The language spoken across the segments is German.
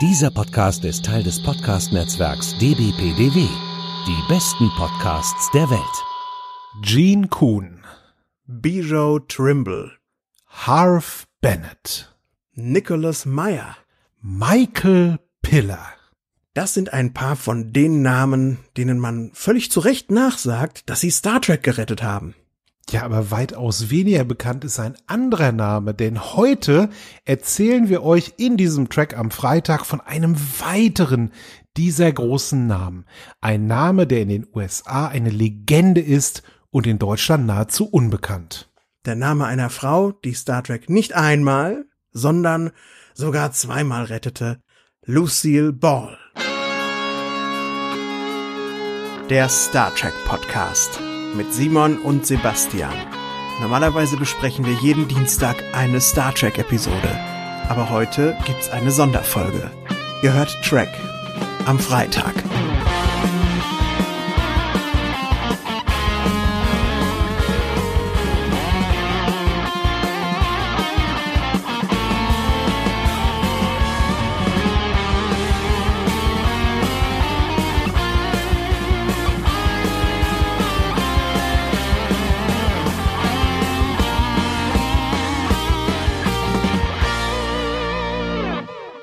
Dieser Podcast ist Teil des Podcast-Netzwerks dbpdw. Die besten Podcasts der Welt. Gene Kuhn, Bijou Trimble, Harv Bennett, Nicholas Meyer, Michael Piller. Das sind ein paar von den Namen, denen man völlig zu Recht nachsagt, dass sie Star Trek gerettet haben ja, aber weitaus weniger bekannt ist ein anderer Name, denn heute erzählen wir euch in diesem Track am Freitag von einem weiteren dieser großen Namen. Ein Name, der in den USA eine Legende ist und in Deutschland nahezu unbekannt. Der Name einer Frau, die Star Trek nicht einmal, sondern sogar zweimal rettete, Lucille Ball. Der Star Trek Podcast mit Simon und Sebastian. Normalerweise besprechen wir jeden Dienstag eine Star Trek-Episode. Aber heute gibt's eine Sonderfolge. Ihr hört Track am Freitag.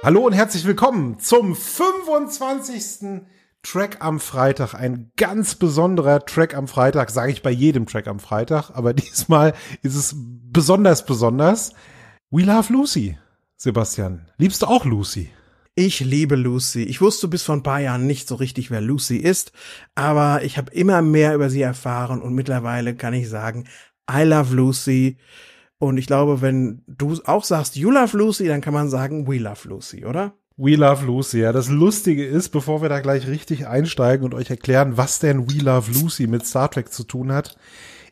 Hallo und herzlich willkommen zum 25. Track am Freitag. Ein ganz besonderer Track am Freitag, sage ich bei jedem Track am Freitag, aber diesmal ist es besonders besonders. We love Lucy, Sebastian. Liebst du auch Lucy? Ich liebe Lucy. Ich wusste bis vor ein paar Jahren nicht so richtig, wer Lucy ist, aber ich habe immer mehr über sie erfahren und mittlerweile kann ich sagen, I love Lucy. Und ich glaube, wenn du auch sagst, you love Lucy, dann kann man sagen, we love Lucy, oder? We Love Lucy, ja. Das Lustige ist, bevor wir da gleich richtig einsteigen und euch erklären, was denn We Love Lucy mit Star Trek zu tun hat,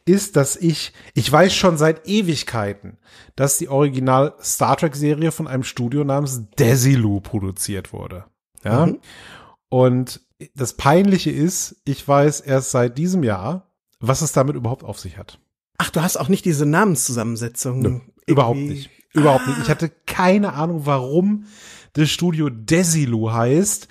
ist, dass ich, ich weiß schon seit Ewigkeiten, dass die Original Star Trek Serie von einem Studio namens Desilu produziert wurde. Ja. Mhm. Und das Peinliche ist, ich weiß erst seit diesem Jahr, was es damit überhaupt auf sich hat. Ach, du hast auch nicht diese Namenszusammensetzung. Nö, überhaupt nicht. Überhaupt ah. nicht. Ich ah. hatte keine Ahnung, warum das Studio Desilu heißt.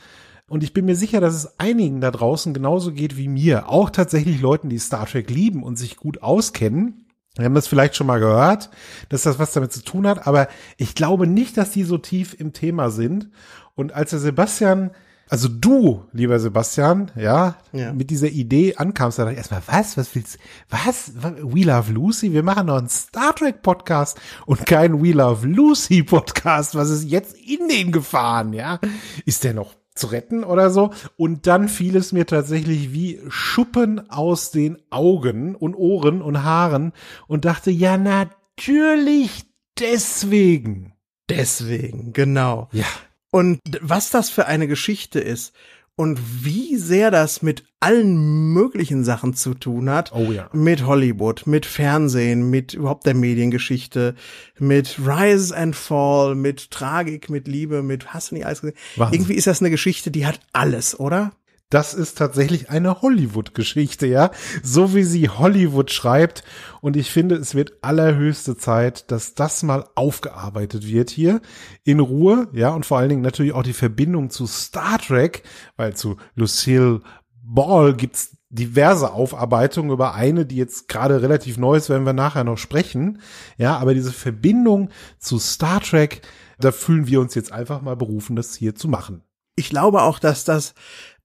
Und ich bin mir sicher, dass es einigen da draußen genauso geht wie mir. Auch tatsächlich Leuten, die Star Trek lieben und sich gut auskennen. Wir haben das vielleicht schon mal gehört, dass das was damit zu tun hat, aber ich glaube nicht, dass die so tief im Thema sind. Und als der Sebastian also du, lieber Sebastian, ja, ja. mit dieser Idee ankamst, da dachte ich erstmal, was, was willst, was, We Love Lucy, wir machen noch einen Star Trek Podcast und keinen We Love Lucy Podcast, was ist jetzt in den gefahren, ja, ist der noch zu retten oder so. Und dann fiel es mir tatsächlich wie Schuppen aus den Augen und Ohren und Haaren und dachte, ja, natürlich deswegen. Deswegen, genau. Ja. Und was das für eine Geschichte ist und wie sehr das mit allen möglichen Sachen zu tun hat. Oh ja. Mit Hollywood, mit Fernsehen, mit überhaupt der Mediengeschichte, mit Rise and Fall, mit Tragik, mit Liebe, mit Hass alles gesehen. Eis. Irgendwie ist das eine Geschichte, die hat alles, oder? das ist tatsächlich eine Hollywood-Geschichte, ja. So wie sie Hollywood schreibt. Und ich finde, es wird allerhöchste Zeit, dass das mal aufgearbeitet wird hier in Ruhe, ja. Und vor allen Dingen natürlich auch die Verbindung zu Star Trek, weil zu Lucille Ball gibt's diverse Aufarbeitungen über eine, die jetzt gerade relativ neu ist, werden wir nachher noch sprechen. Ja, aber diese Verbindung zu Star Trek, da fühlen wir uns jetzt einfach mal berufen, das hier zu machen. Ich glaube auch, dass das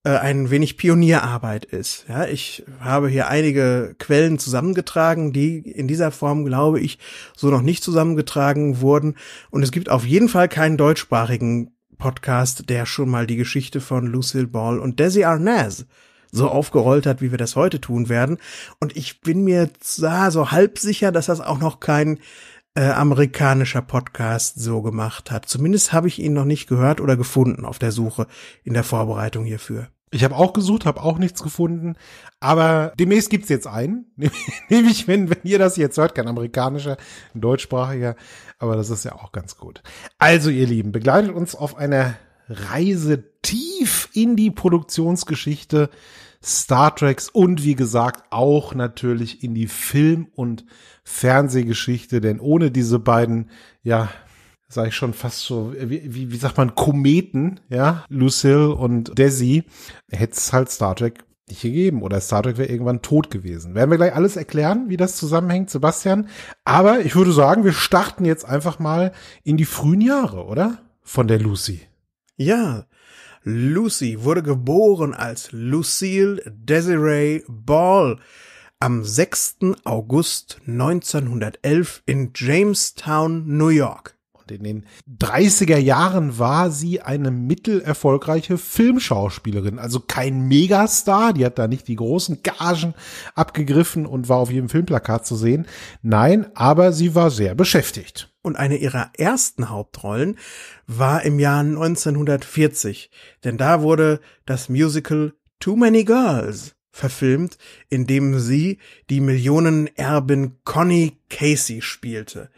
äh, ein wenig Pionierarbeit ist. Ja, ich habe hier einige Quellen zusammengetragen, die in dieser Form, glaube ich, so noch nicht zusammengetragen wurden. Und es gibt auf jeden Fall keinen deutschsprachigen Podcast, der schon mal die Geschichte von Lucille Ball und Desi Arnaz so aufgerollt hat, wie wir das heute tun werden. Und ich bin mir so halb sicher, dass das auch noch kein äh, amerikanischer Podcast so gemacht hat. Zumindest habe ich ihn noch nicht gehört oder gefunden auf der Suche in der Vorbereitung hierfür. Ich habe auch gesucht, habe auch nichts gefunden. Aber demnächst gibt's jetzt einen. Nämlich, wenn, wenn ihr das jetzt hört, kein amerikanischer, ein deutschsprachiger. Aber das ist ja auch ganz gut. Also, ihr Lieben, begleitet uns auf einer Reise tief in die Produktionsgeschichte Star Treks und wie gesagt auch natürlich in die Film- und Fernsehgeschichte, denn ohne diese beiden, ja, sag ich schon fast so, wie, wie, wie sagt man, Kometen, ja, Lucille und Desi, hätte es halt Star Trek nicht gegeben oder Star Trek wäre irgendwann tot gewesen. Werden wir gleich alles erklären, wie das zusammenhängt, Sebastian. Aber ich würde sagen, wir starten jetzt einfach mal in die frühen Jahre, oder? Von der Lucy. Ja, Lucy wurde geboren als Lucille Desiree Ball am 6. August 1911 in Jamestown, New York hat. In den 30er Jahren war sie eine mittelerfolgreiche Filmschauspielerin, also kein Megastar, die hat da nicht die großen Gagen abgegriffen und war auf jedem Filmplakat zu sehen. Nein, aber sie war sehr beschäftigt. Und eine ihrer ersten Hauptrollen war im Jahr 1940, denn da wurde das Musical Too Many Girls verfilmt, in dem sie die Millionenerbin Connie Casey spielte.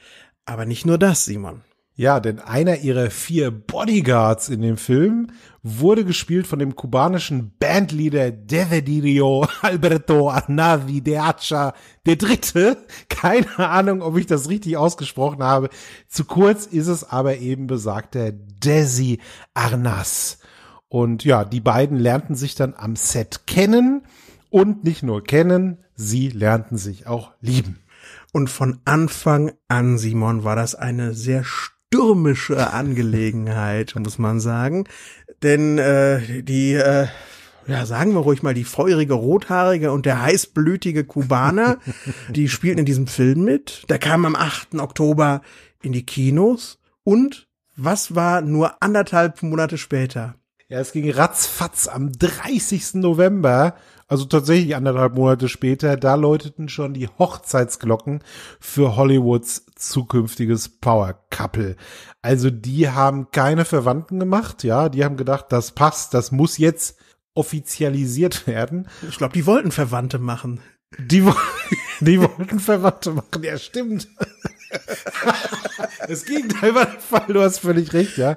Aber nicht nur das, Simon. Ja, denn einer ihrer vier Bodyguards in dem Film wurde gespielt von dem kubanischen Bandleader Devedirio Alberto Arnavi de Acha, der Dritte. Keine Ahnung, ob ich das richtig ausgesprochen habe. Zu kurz ist es aber eben besagter Desi Arnaz. Und ja, die beiden lernten sich dann am Set kennen und nicht nur kennen, sie lernten sich auch lieben. Und von Anfang an, Simon, war das eine sehr stürmische Angelegenheit, muss man sagen. Denn äh, die, äh, ja, sagen wir ruhig mal, die feurige Rothaarige und der heißblütige Kubaner, die spielten in diesem Film mit. Der kam am 8. Oktober in die Kinos. Und was war nur anderthalb Monate später? Ja, es ging ratzfatz am 30. November also tatsächlich anderthalb Monate später, da läuteten schon die Hochzeitsglocken für Hollywoods zukünftiges Power Couple. Also die haben keine Verwandten gemacht, ja, die haben gedacht, das passt, das muss jetzt offizialisiert werden. Ich glaube, die wollten Verwandte machen. Die, die wollten Verwandte machen, ja stimmt. das Gegenteil war der Fall, du hast völlig recht, ja.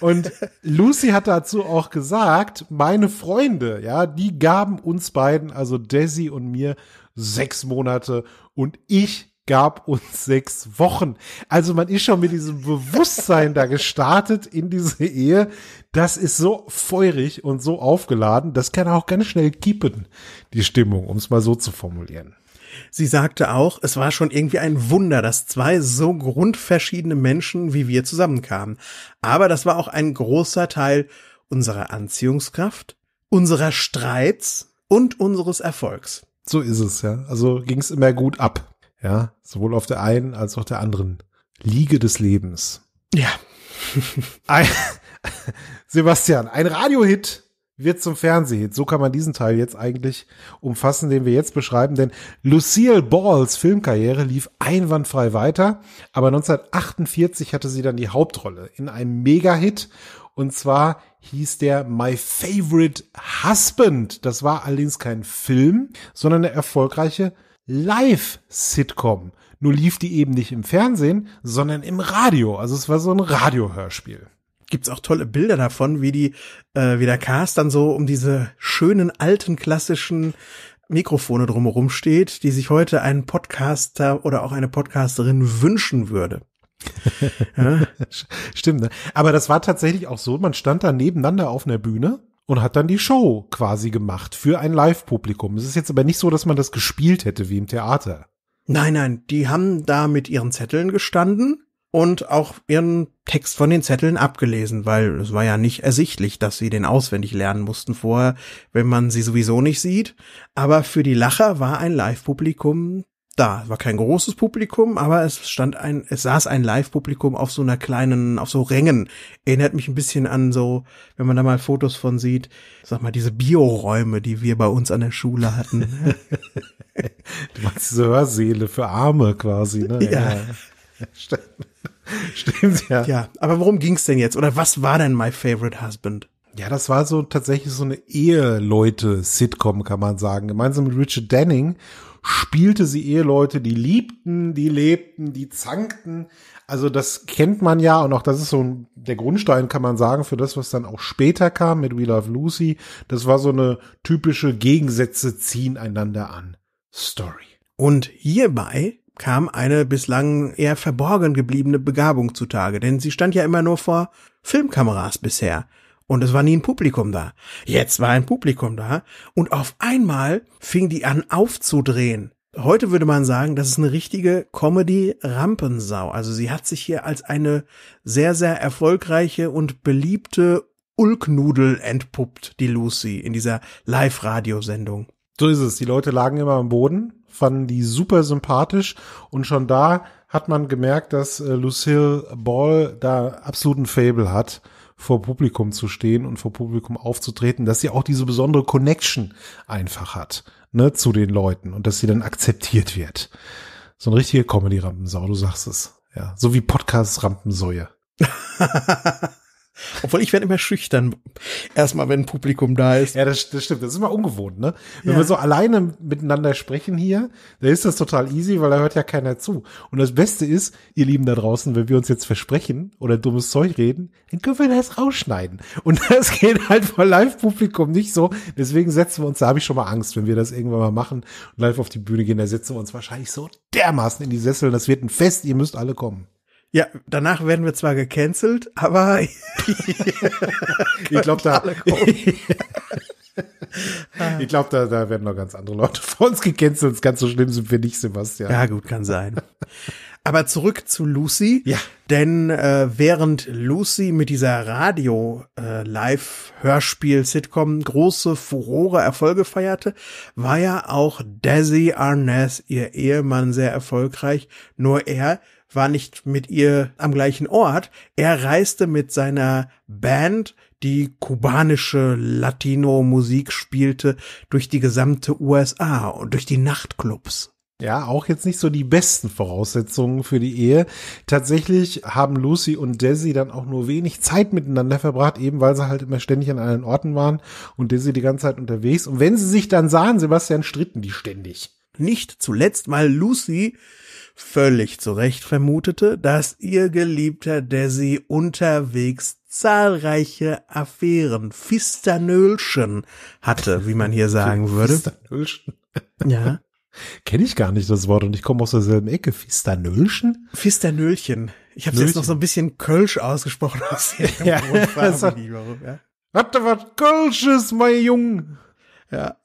Und Lucy hat dazu auch gesagt, meine Freunde, ja, die gaben uns beiden, also Desi und mir, sechs Monate und ich gab uns sechs Wochen. Also man ist schon mit diesem Bewusstsein da gestartet in diese Ehe. Das ist so feurig und so aufgeladen, das kann auch ganz schnell kippen, die Stimmung, um es mal so zu formulieren. Sie sagte auch, es war schon irgendwie ein Wunder, dass zwei so grundverschiedene Menschen wie wir zusammenkamen. Aber das war auch ein großer Teil unserer Anziehungskraft, unserer Streits und unseres Erfolgs. So ist es, ja. Also ging es immer gut ab. Ja, sowohl auf der einen als auch der anderen Liege des Lebens. Ja. Sebastian, ein Radiohit wird zum Fernsehhit. So kann man diesen Teil jetzt eigentlich umfassen, den wir jetzt beschreiben, denn Lucille Balls Filmkarriere lief einwandfrei weiter, aber 1948 hatte sie dann die Hauptrolle in einem Mega-Hit und zwar hieß der My Favorite Husband. Das war allerdings kein Film, sondern eine erfolgreiche Live-Sitcom. Nur lief die eben nicht im Fernsehen, sondern im Radio. Also es war so ein Radiohörspiel gibt's auch tolle Bilder davon, wie die, äh, wie der Cast dann so um diese schönen alten klassischen Mikrofone drumherum steht, die sich heute ein Podcaster oder auch eine Podcasterin wünschen würde. ja. Stimmt. Ne? Aber das war tatsächlich auch so. Man stand da nebeneinander auf einer Bühne und hat dann die Show quasi gemacht für ein Live-Publikum. Es ist jetzt aber nicht so, dass man das gespielt hätte wie im Theater. Nein, nein, die haben da mit ihren Zetteln gestanden und auch ihren Text von den Zetteln abgelesen, weil es war ja nicht ersichtlich, dass sie den auswendig lernen mussten vorher, wenn man sie sowieso nicht sieht. Aber für die Lacher war ein Live-Publikum da. Es war kein großes Publikum, aber es stand ein, es saß ein Live-Publikum auf so einer kleinen, auf so Rängen. Erinnert mich ein bisschen an so, wenn man da mal Fotos von sieht, sag mal, diese Bioräume, die wir bei uns an der Schule hatten. du meinst diese Hörsäle für Arme quasi, ne? Ja. ja. Stimmt, ja. Ja, aber worum ging's denn jetzt? Oder was war denn My Favorite Husband? Ja, das war so tatsächlich so eine Eheleute-Sitcom, kann man sagen. Gemeinsam mit Richard Denning spielte sie Eheleute, die liebten, die lebten, die zankten. Also das kennt man ja und auch das ist so der Grundstein, kann man sagen, für das, was dann auch später kam mit We Love Lucy. Das war so eine typische Gegensätze ziehen einander an. Story. Und hierbei kam eine bislang eher verborgen gebliebene Begabung zutage, denn sie stand ja immer nur vor Filmkameras bisher. Und es war nie ein Publikum da. Jetzt war ein Publikum da. Und auf einmal fing die an aufzudrehen. Heute würde man sagen, das ist eine richtige Comedy-Rampensau. Also sie hat sich hier als eine sehr, sehr erfolgreiche und beliebte Ulknudel entpuppt, die Lucy, in dieser Live-Radiosendung. So ist es. Die Leute lagen immer am Boden fanden die super sympathisch und schon da hat man gemerkt, dass äh, Lucille Ball da absoluten Fable hat, vor Publikum zu stehen und vor Publikum aufzutreten, dass sie auch diese besondere Connection einfach hat, ne, zu den Leuten und dass sie dann akzeptiert wird. So eine richtige Comedy-Rampensau, du sagst es. Ja, so wie Podcast-Rampensäue. Obwohl ich werde immer schüchtern. Erstmal, wenn ein Publikum da ist. Ja, das, das stimmt. Das ist immer ungewohnt, ne? Wenn ja. wir so alleine miteinander sprechen hier, dann ist das total easy, weil da hört ja keiner zu. Und das Beste ist, ihr Lieben da draußen, wenn wir uns jetzt versprechen oder dummes Zeug reden, dann können wir das rausschneiden. Und das geht halt vor Live-Publikum nicht so. Deswegen setzen wir uns, da habe ich schon mal Angst, wenn wir das irgendwann mal machen und live auf die Bühne gehen, da setzen wir uns wahrscheinlich so dermaßen in die Sessel. Das wird ein Fest, ihr müsst alle kommen. Ja, danach werden wir zwar gecancelt, aber ich glaube, da, ich glaub, da, da werden noch ganz andere Leute vor uns gecancelt. Ganz so schlimm sind wir nicht, Sebastian. Ja, gut, kann sein. Aber zurück zu Lucy. Ja. Denn äh, während Lucy mit dieser Radio-Live-Hörspiel-Sitcom äh, große Furore Erfolge feierte, war ja auch Desi Arnaz, ihr Ehemann, sehr erfolgreich. Nur er war nicht mit ihr am gleichen Ort. Er reiste mit seiner Band, die kubanische Latino-Musik spielte, durch die gesamte USA und durch die Nachtclubs. Ja, auch jetzt nicht so die besten Voraussetzungen für die Ehe. Tatsächlich haben Lucy und Desi dann auch nur wenig Zeit miteinander verbracht, eben weil sie halt immer ständig an allen Orten waren und Desi die ganze Zeit unterwegs. Und wenn sie sich dann sahen, Sebastian stritten die ständig. Nicht zuletzt, weil Lucy völlig zu Recht vermutete, dass ihr geliebter Desi unterwegs zahlreiche Affären, Fisternölchen hatte, wie man hier sagen würde. Fisternölchen? Ja. Kenne ich gar nicht das Wort und ich komme aus derselben Ecke. Fisternölchen? Fisternölchen. Ich habe jetzt noch so ein bisschen Kölsch ausgesprochen aus also ja. Warte, hat, ja. Hatte was Kölsches, mein Jung. Ja,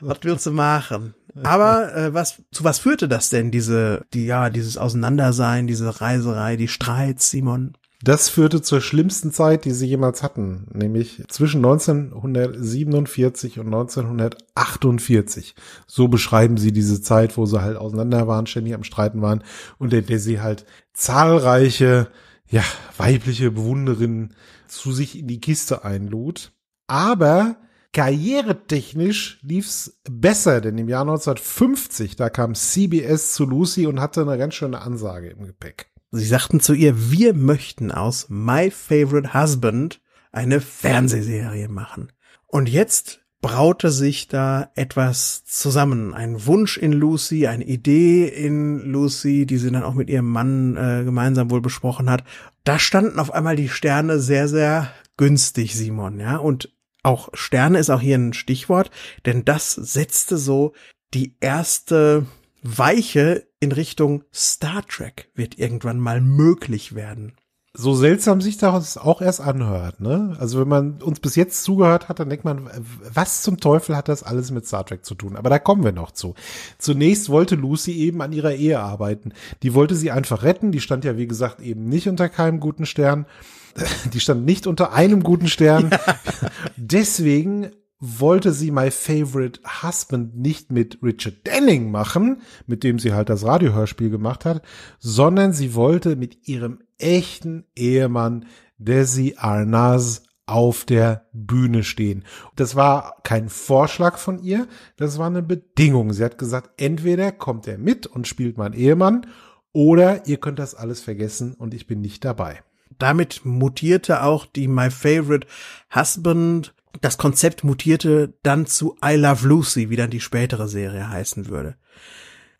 was willst du machen? Aber äh, was zu was führte das denn diese die ja dieses Auseinandersein, diese Reiserei, die Streits, Simon? Das führte zur schlimmsten Zeit, die sie jemals hatten, nämlich zwischen 1947 und 1948. So beschreiben sie diese Zeit, wo sie halt auseinander waren, ständig am Streiten waren und in der sie halt zahlreiche ja weibliche Bewunderinnen zu sich in die Kiste einlud. Aber Karrieretechnisch lief's besser, denn im Jahr 1950, da kam CBS zu Lucy und hatte eine ganz schöne Ansage im Gepäck. Sie sagten zu ihr, wir möchten aus My Favorite Husband eine Fernsehserie machen. Und jetzt braute sich da etwas zusammen. Ein Wunsch in Lucy, eine Idee in Lucy, die sie dann auch mit ihrem Mann äh, gemeinsam wohl besprochen hat. Da standen auf einmal die Sterne sehr, sehr günstig, Simon, ja. Und auch Sterne ist auch hier ein Stichwort, denn das setzte so die erste Weiche in Richtung Star Trek wird irgendwann mal möglich werden. So seltsam sich das auch erst anhört, ne? Also wenn man uns bis jetzt zugehört hat, dann denkt man, was zum Teufel hat das alles mit Star Trek zu tun? Aber da kommen wir noch zu. Zunächst wollte Lucy eben an ihrer Ehe arbeiten. Die wollte sie einfach retten. Die stand ja, wie gesagt, eben nicht unter keinem guten Stern. Die stand nicht unter einem guten Stern. Ja. Deswegen wollte sie My Favorite Husband nicht mit Richard Denning machen, mit dem sie halt das Radiohörspiel gemacht hat, sondern sie wollte mit ihrem echten Ehemann Desi Arnaz auf der Bühne stehen. Das war kein Vorschlag von ihr, das war eine Bedingung. Sie hat gesagt, entweder kommt er mit und spielt mein Ehemann oder ihr könnt das alles vergessen und ich bin nicht dabei damit mutierte auch die My Favorite Husband, das Konzept mutierte dann zu I Love Lucy, wie dann die spätere Serie heißen würde.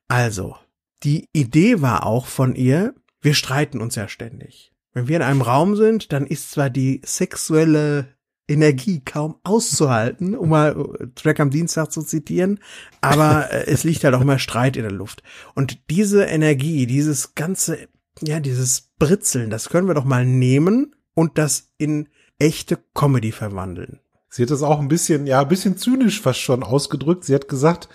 Also, die Idee war auch von ihr, wir streiten uns ja ständig. Wenn wir in einem Raum sind, dann ist zwar die sexuelle Energie kaum auszuhalten, um mal Track am Dienstag zu zitieren, aber äh, es liegt halt auch immer Streit in der Luft. Und diese Energie, dieses ganze ja, dieses Britzeln, das können wir doch mal nehmen und das in echte Comedy verwandeln. Sie hat das auch ein bisschen, ja, ein bisschen zynisch fast schon ausgedrückt. Sie hat gesagt,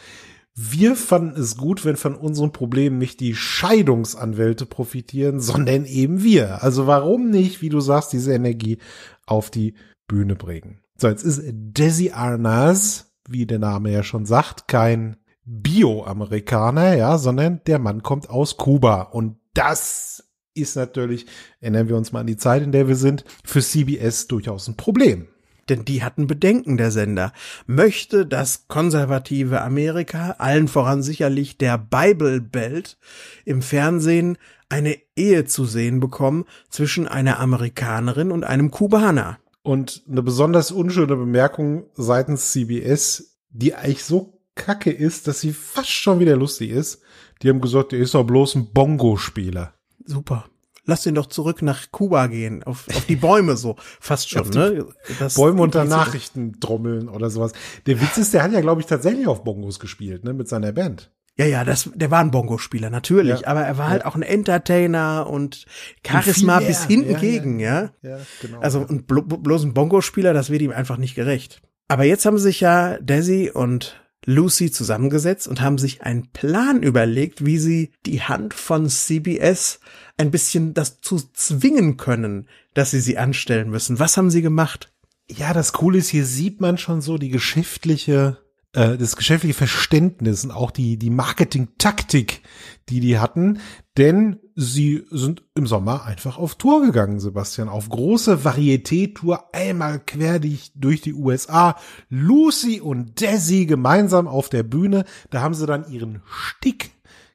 wir fanden es gut, wenn von unseren Problemen nicht die Scheidungsanwälte profitieren, sondern eben wir. Also warum nicht, wie du sagst, diese Energie auf die Bühne bringen? So, jetzt ist Desi Arnaz, wie der Name ja schon sagt, kein Bio-Amerikaner, ja, sondern der Mann kommt aus Kuba und das ist natürlich, erinnern wir uns mal an die Zeit, in der wir sind, für CBS durchaus ein Problem. Denn die hatten Bedenken, der Sender. Möchte das konservative Amerika, allen voran sicherlich der Bible Belt, im Fernsehen eine Ehe zu sehen bekommen zwischen einer Amerikanerin und einem Kubaner? Und eine besonders unschöne Bemerkung seitens CBS, die eigentlich so kacke ist, dass sie fast schon wieder lustig ist. Die haben gesagt, er ist doch bloß ein Bongo-Spieler. Super. Lass ihn doch zurück nach Kuba gehen, auf, auf die Bäume so, fast schon, ne? Das Bäume unter Nachrichten trommeln oder sowas. Der Witz ist, der hat ja, glaube ich, tatsächlich auf Bongos gespielt, ne, mit seiner Band. Ja, ja, das, der war ein Bongo-Spieler, natürlich, ja. aber er war halt ja. auch ein Entertainer und Charisma mehr, bis hinten ja, gegen, ja. ja. genau. Also ein blo bloß ein Bongo-Spieler, das wird ihm einfach nicht gerecht. Aber jetzt haben sich ja Desi und Lucy zusammengesetzt und haben sich einen Plan überlegt, wie sie die Hand von CBS ein bisschen dazu zwingen können, dass sie sie anstellen müssen. Was haben sie gemacht? Ja, das Coole ist, hier sieht man schon so die geschäftliche äh, das geschäftliche Verständnis und auch die, die Marketing-Taktik, die die hatten. Denn Sie sind im Sommer einfach auf Tour gegangen, Sebastian, auf große Varieté-Tour einmal quer durch die USA. Lucy und Desi gemeinsam auf der Bühne. Da haben sie dann ihren Stick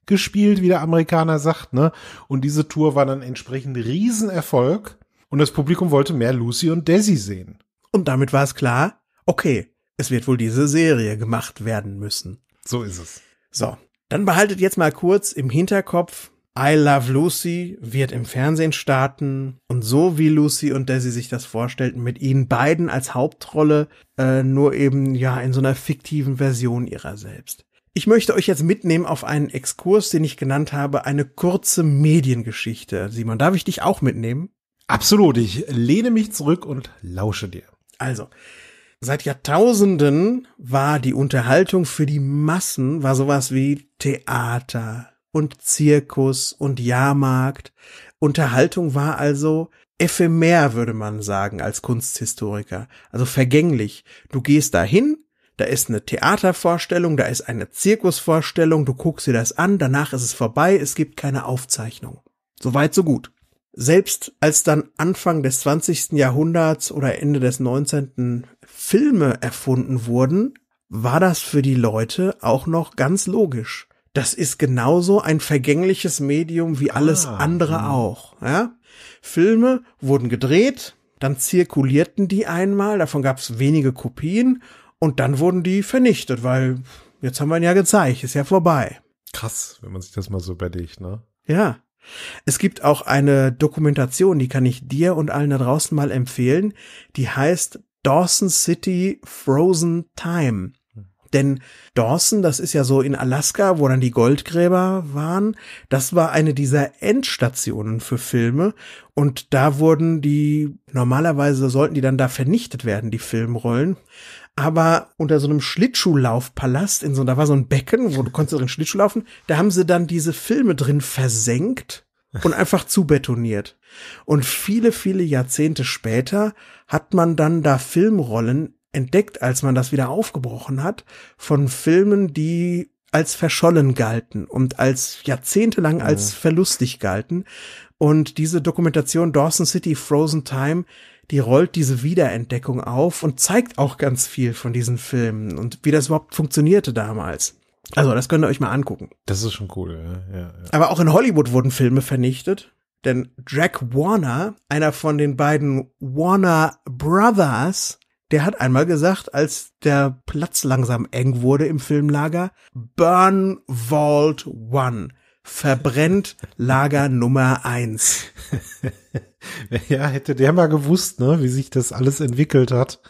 gespielt, wie der Amerikaner sagt, ne? Und diese Tour war dann entsprechend Riesenerfolg. Und das Publikum wollte mehr Lucy und Desi sehen. Und damit war es klar, okay, es wird wohl diese Serie gemacht werden müssen. So ist es. So. Dann behaltet jetzt mal kurz im Hinterkopf, I Love Lucy wird im Fernsehen starten und so wie Lucy und Desi sich das vorstellten, mit ihnen beiden als Hauptrolle, äh, nur eben ja in so einer fiktiven Version ihrer selbst. Ich möchte euch jetzt mitnehmen auf einen Exkurs, den ich genannt habe, eine kurze Mediengeschichte. Simon, darf ich dich auch mitnehmen? Absolut, ich lehne mich zurück und lausche dir. Also, seit Jahrtausenden war die Unterhaltung für die Massen, war sowas wie Theater, und Zirkus und Jahrmarkt. Unterhaltung war also ephemer, würde man sagen, als Kunsthistoriker. Also vergänglich. Du gehst dahin, da ist eine Theatervorstellung, da ist eine Zirkusvorstellung, du guckst dir das an, danach ist es vorbei, es gibt keine Aufzeichnung. Soweit, so gut. Selbst als dann Anfang des 20. Jahrhunderts oder Ende des 19. Filme erfunden wurden, war das für die Leute auch noch ganz logisch das ist genauso ein vergängliches Medium wie alles ah, andere ja. Mhm. auch. Ja? Filme wurden gedreht, dann zirkulierten die einmal, davon gab es wenige Kopien und dann wurden die vernichtet, weil jetzt haben wir ihn ja gezeigt, ist ja vorbei. Krass, wenn man sich das mal so überlegt, ne? Ja. Es gibt auch eine Dokumentation, die kann ich dir und allen da draußen mal empfehlen, die heißt Dawson City Frozen Time. Denn Dawson, das ist ja so in Alaska, wo dann die Goldgräber waren, das war eine dieser Endstationen für Filme. Und da wurden die, normalerweise sollten die dann da vernichtet werden, die Filmrollen aber unter so einem Schlittschuhlaufpalast in so da war so ein Becken, wo du konntest drin Schlittschuh laufen, da haben sie dann diese Filme drin versenkt und einfach zubetoniert. Und viele viele Jahrzehnte später hat man dann da Filmrollen entdeckt, als man das wieder aufgebrochen hat, von Filmen, die als verschollen galten und als jahrzehntelang mhm. als verlustig galten. Und diese Dokumentation Dawson City Frozen Time, die rollt diese Wiederentdeckung auf und zeigt auch ganz viel von diesen Filmen und wie das überhaupt funktionierte damals. Also, das könnt ihr euch mal angucken. Das ist schon cool, ja. ja, ja. Aber auch in Hollywood wurden Filme vernichtet. Denn Jack Warner, einer von den beiden Warner Brothers, der hat einmal gesagt, als der Platz langsam eng wurde im Filmlager, Burn Vault One. Verbrennt Lager Nummer eins. ja, hätte der mal gewusst, ne, wie sich das alles entwickelt hat,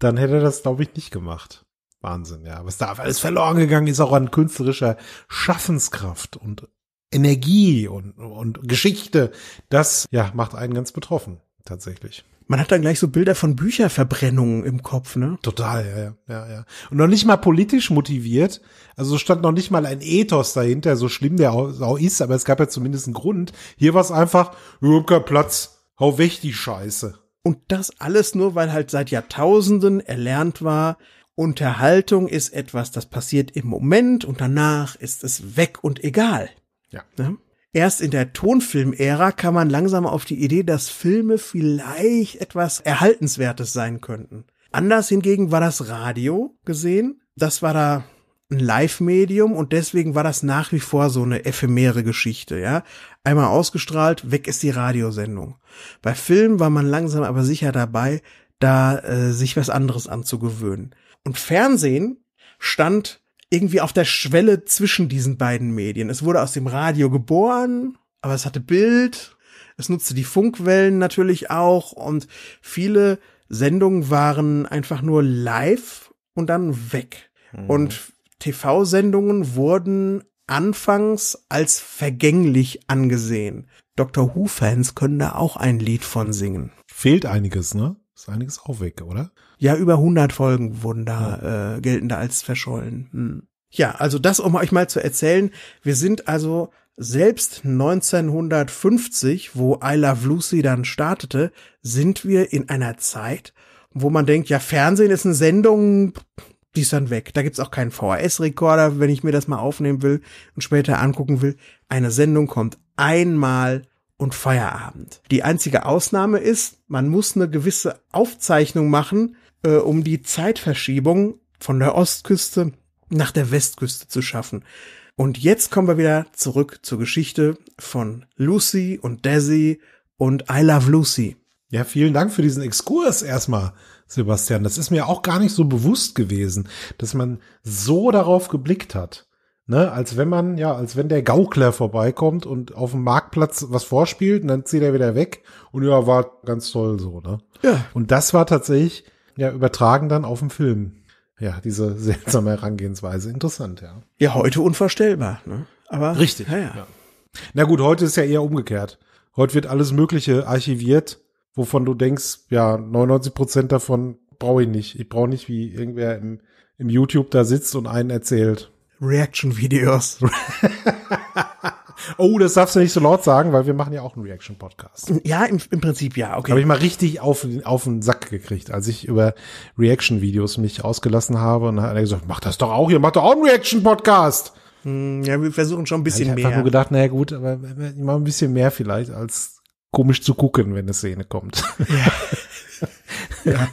dann hätte er das, glaube ich, nicht gemacht. Wahnsinn, ja. Was da alles verloren gegangen ist, auch an künstlerischer Schaffenskraft und Energie und, und Geschichte, das ja macht einen ganz betroffen, tatsächlich man hat dann gleich so Bilder von Bücherverbrennungen im Kopf, ne? Total, ja, ja, ja, ja. Und noch nicht mal politisch motiviert. Also stand noch nicht mal ein Ethos dahinter, so schlimm der auch ist, aber es gab ja zumindest einen Grund. Hier war es einfach, überhaupt kein Platz, hau weg die Scheiße. Und das alles nur, weil halt seit Jahrtausenden erlernt war, Unterhaltung ist etwas, das passiert im Moment und danach ist es weg und egal. Ja. ja? Ne? Erst in der Tonfilmära kam man langsam auf die Idee, dass Filme vielleicht etwas Erhaltenswertes sein könnten. Anders hingegen war das Radio gesehen. Das war da ein Live-Medium und deswegen war das nach wie vor so eine ephemere Geschichte, ja. Einmal ausgestrahlt, weg ist die Radiosendung. Bei Filmen war man langsam aber sicher dabei, da äh, sich was anderes anzugewöhnen. Und Fernsehen stand irgendwie auf der Schwelle zwischen diesen beiden Medien. Es wurde aus dem Radio geboren, aber es hatte Bild, es nutzte die Funkwellen natürlich auch und viele Sendungen waren einfach nur live und dann weg. Mhm. Und TV-Sendungen wurden anfangs als vergänglich angesehen. Dr. Who-Fans können da auch ein Lied von singen. Fehlt einiges, ne? Ist einiges auch weg, oder? ja über 100 Folgen wurden da, äh, gelten da als verschollen. Hm. Ja, also das, um euch mal zu erzählen, wir sind also selbst 1950, wo I Love Lucy dann startete, sind wir in einer Zeit, wo man denkt, ja, Fernsehen ist eine Sendung, die ist dann weg. Da gibt's auch keinen VHS-Rekorder, wenn ich mir das mal aufnehmen will und später angucken will. Eine Sendung kommt einmal und Feierabend. Die einzige Ausnahme ist, man muss eine gewisse Aufzeichnung machen, äh, um die Zeitverschiebung von der Ostküste nach der Westküste zu schaffen. Und jetzt kommen wir wieder zurück zur Geschichte von Lucy und Desi und I Love Lucy. Ja, vielen Dank für diesen Exkurs erstmal, Sebastian. Das ist mir auch gar nicht so bewusst gewesen, dass man so darauf geblickt hat. Ne, als wenn man, ja, als wenn der Gaukler vorbeikommt und auf dem Marktplatz was vorspielt und dann zieht er wieder weg und ja, war ganz toll so, ne? Ja. Und das war tatsächlich ja, übertragen dann auf den Film. Ja, diese seltsame Herangehensweise. Interessant, ja. Ja, heute unvorstellbar, ne? Aber. Richtig. Ja, ja. ja. Na gut, heute ist ja eher umgekehrt. Heute wird alles Mögliche archiviert, wovon du denkst, ja, 99 Prozent davon brauche ich nicht. Ich brauche nicht, wie irgendwer im, im YouTube da sitzt und einen erzählt. Reaction-Videos. Oh, das darfst du nicht so laut sagen, weil wir machen ja auch einen Reaction-Podcast. Ja, im, im Prinzip ja, okay. Habe ich mal richtig auf, auf den Sack gekriegt, als ich über Reaction-Videos mich ausgelassen habe und dann hat er gesagt, mach das doch auch hier, mach doch auch einen Reaction-Podcast. Hm, ja, wir versuchen schon ein bisschen mehr. Ich habe nur gedacht, naja gut, aber ich mal ein bisschen mehr vielleicht, als komisch zu gucken, wenn eine Szene kommt. Ja. ja.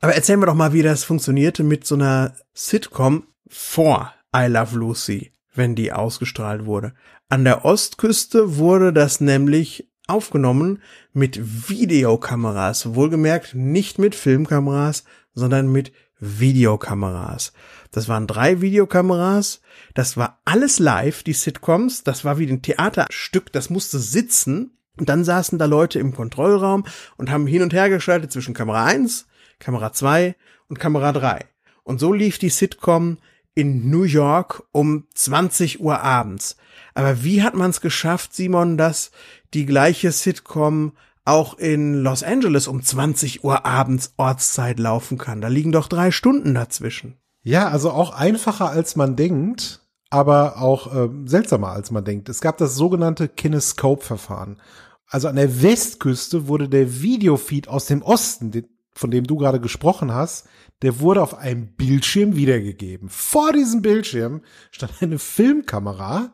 Aber erzählen wir doch mal, wie das funktionierte mit so einer Sitcom vor I Love Lucy, wenn die ausgestrahlt wurde. An der Ostküste wurde das nämlich aufgenommen mit Videokameras, wohlgemerkt nicht mit Filmkameras, sondern mit Videokameras. Das waren drei Videokameras. Das war alles live, die Sitcoms. Das war wie ein Theaterstück. Das musste sitzen. Und dann saßen da Leute im Kontrollraum und haben hin und her geschaltet zwischen Kamera 1, Kamera 2 und Kamera 3. Und so lief die Sitcom in New York um 20 Uhr abends. Aber wie hat man es geschafft, Simon, dass die gleiche Sitcom auch in Los Angeles um 20 Uhr abends Ortszeit laufen kann? Da liegen doch drei Stunden dazwischen. Ja, also auch einfacher als man denkt, aber auch äh, seltsamer als man denkt. Es gab das sogenannte Kinescope-Verfahren. Also an der Westküste wurde der Videofeed aus dem Osten, von dem du gerade gesprochen hast, der wurde auf einem Bildschirm wiedergegeben. Vor diesem Bildschirm stand eine Filmkamera,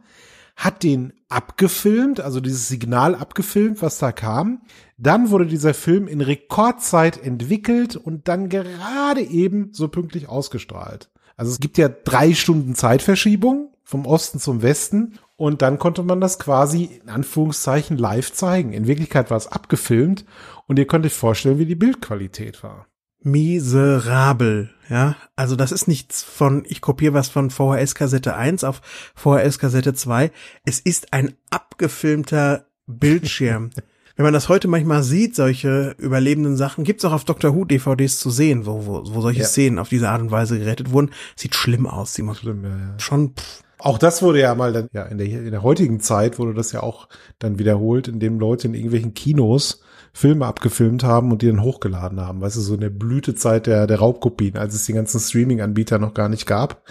hat den abgefilmt, also dieses Signal abgefilmt, was da kam. Dann wurde dieser Film in Rekordzeit entwickelt und dann gerade eben so pünktlich ausgestrahlt. Also es gibt ja drei Stunden Zeitverschiebung vom Osten zum Westen und dann konnte man das quasi in Anführungszeichen live zeigen. In Wirklichkeit war es abgefilmt und ihr könnt euch vorstellen, wie die Bildqualität war miserabel, ja. Also das ist nichts von, ich kopiere was von VHS-Kassette 1 auf VHS-Kassette 2. Es ist ein abgefilmter Bildschirm. Wenn man das heute manchmal sieht, solche überlebenden Sachen, gibt's auch auf Doctor Who DVDs zu sehen, wo, wo, wo solche ja. Szenen auf diese Art und Weise gerettet wurden. Sieht schlimm aus, sieht schlimm, ja, ja. schon. Pff. Auch das wurde ja mal dann, ja, in der, in der heutigen Zeit wurde das ja auch dann wiederholt, indem Leute in irgendwelchen Kinos Filme abgefilmt haben und die dann hochgeladen haben. Weißt du, so in der Blütezeit der, der Raubkopien, als es die ganzen Streaming-Anbieter noch gar nicht gab,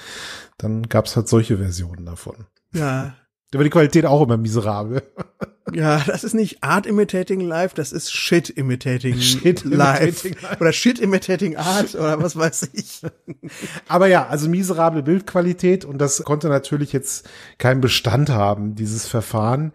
dann gab es halt solche Versionen davon. Ja. Da war die Qualität auch immer miserabel. Ja, das ist nicht Art imitating Life, das ist Shit imitating, Shit imitating life. Oder Shit imitating Art oder was weiß ich. Aber ja, also miserable Bildqualität und das konnte natürlich jetzt keinen Bestand haben, dieses Verfahren.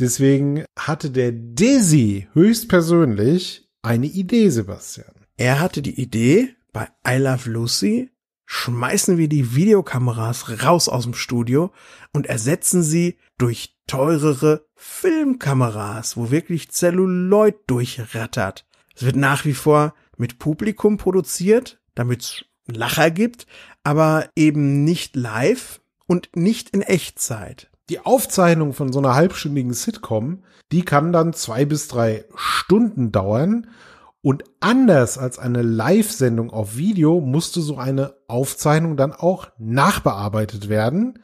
Deswegen hatte der Desi höchstpersönlich eine Idee, Sebastian. Er hatte die Idee, bei I Love Lucy schmeißen wir die Videokameras raus aus dem Studio und ersetzen sie durch teurere Filmkameras, wo wirklich Zelluloid durchrattert. Es wird nach wie vor mit Publikum produziert, damit es Lacher gibt, aber eben nicht live und nicht in Echtzeit die Aufzeichnung von so einer halbstündigen Sitcom, die kann dann zwei bis drei Stunden dauern. Und anders als eine Live-Sendung auf Video musste so eine Aufzeichnung dann auch nachbearbeitet werden.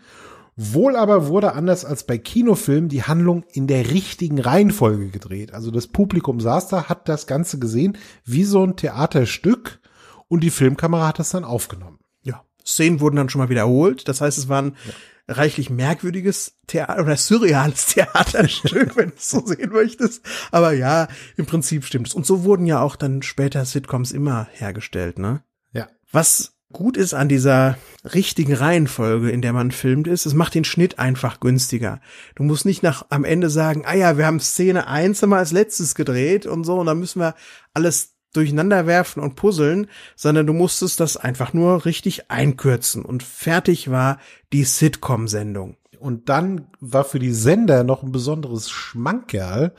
Wohl aber wurde anders als bei Kinofilmen die Handlung in der richtigen Reihenfolge gedreht. Also das Publikum saß da, hat das Ganze gesehen, wie so ein Theaterstück und die Filmkamera hat das dann aufgenommen. Ja, Szenen wurden dann schon mal wiederholt. Das heißt, es waren ja reichlich merkwürdiges Theater oder surreales Theaterstück, wenn du es so sehen möchtest. Aber ja, im Prinzip stimmt es. Und so wurden ja auch dann später Sitcoms immer hergestellt, ne? Ja. Was gut ist an dieser richtigen Reihenfolge, in der man filmt ist, es macht den Schnitt einfach günstiger. Du musst nicht nach am Ende sagen, ah ja, wir haben Szene eins immer als letztes gedreht und so und dann müssen wir alles durcheinanderwerfen und puzzeln, sondern du musstest das einfach nur richtig einkürzen und fertig war die Sitcom-Sendung. Und dann war für die Sender noch ein besonderes Schmankerl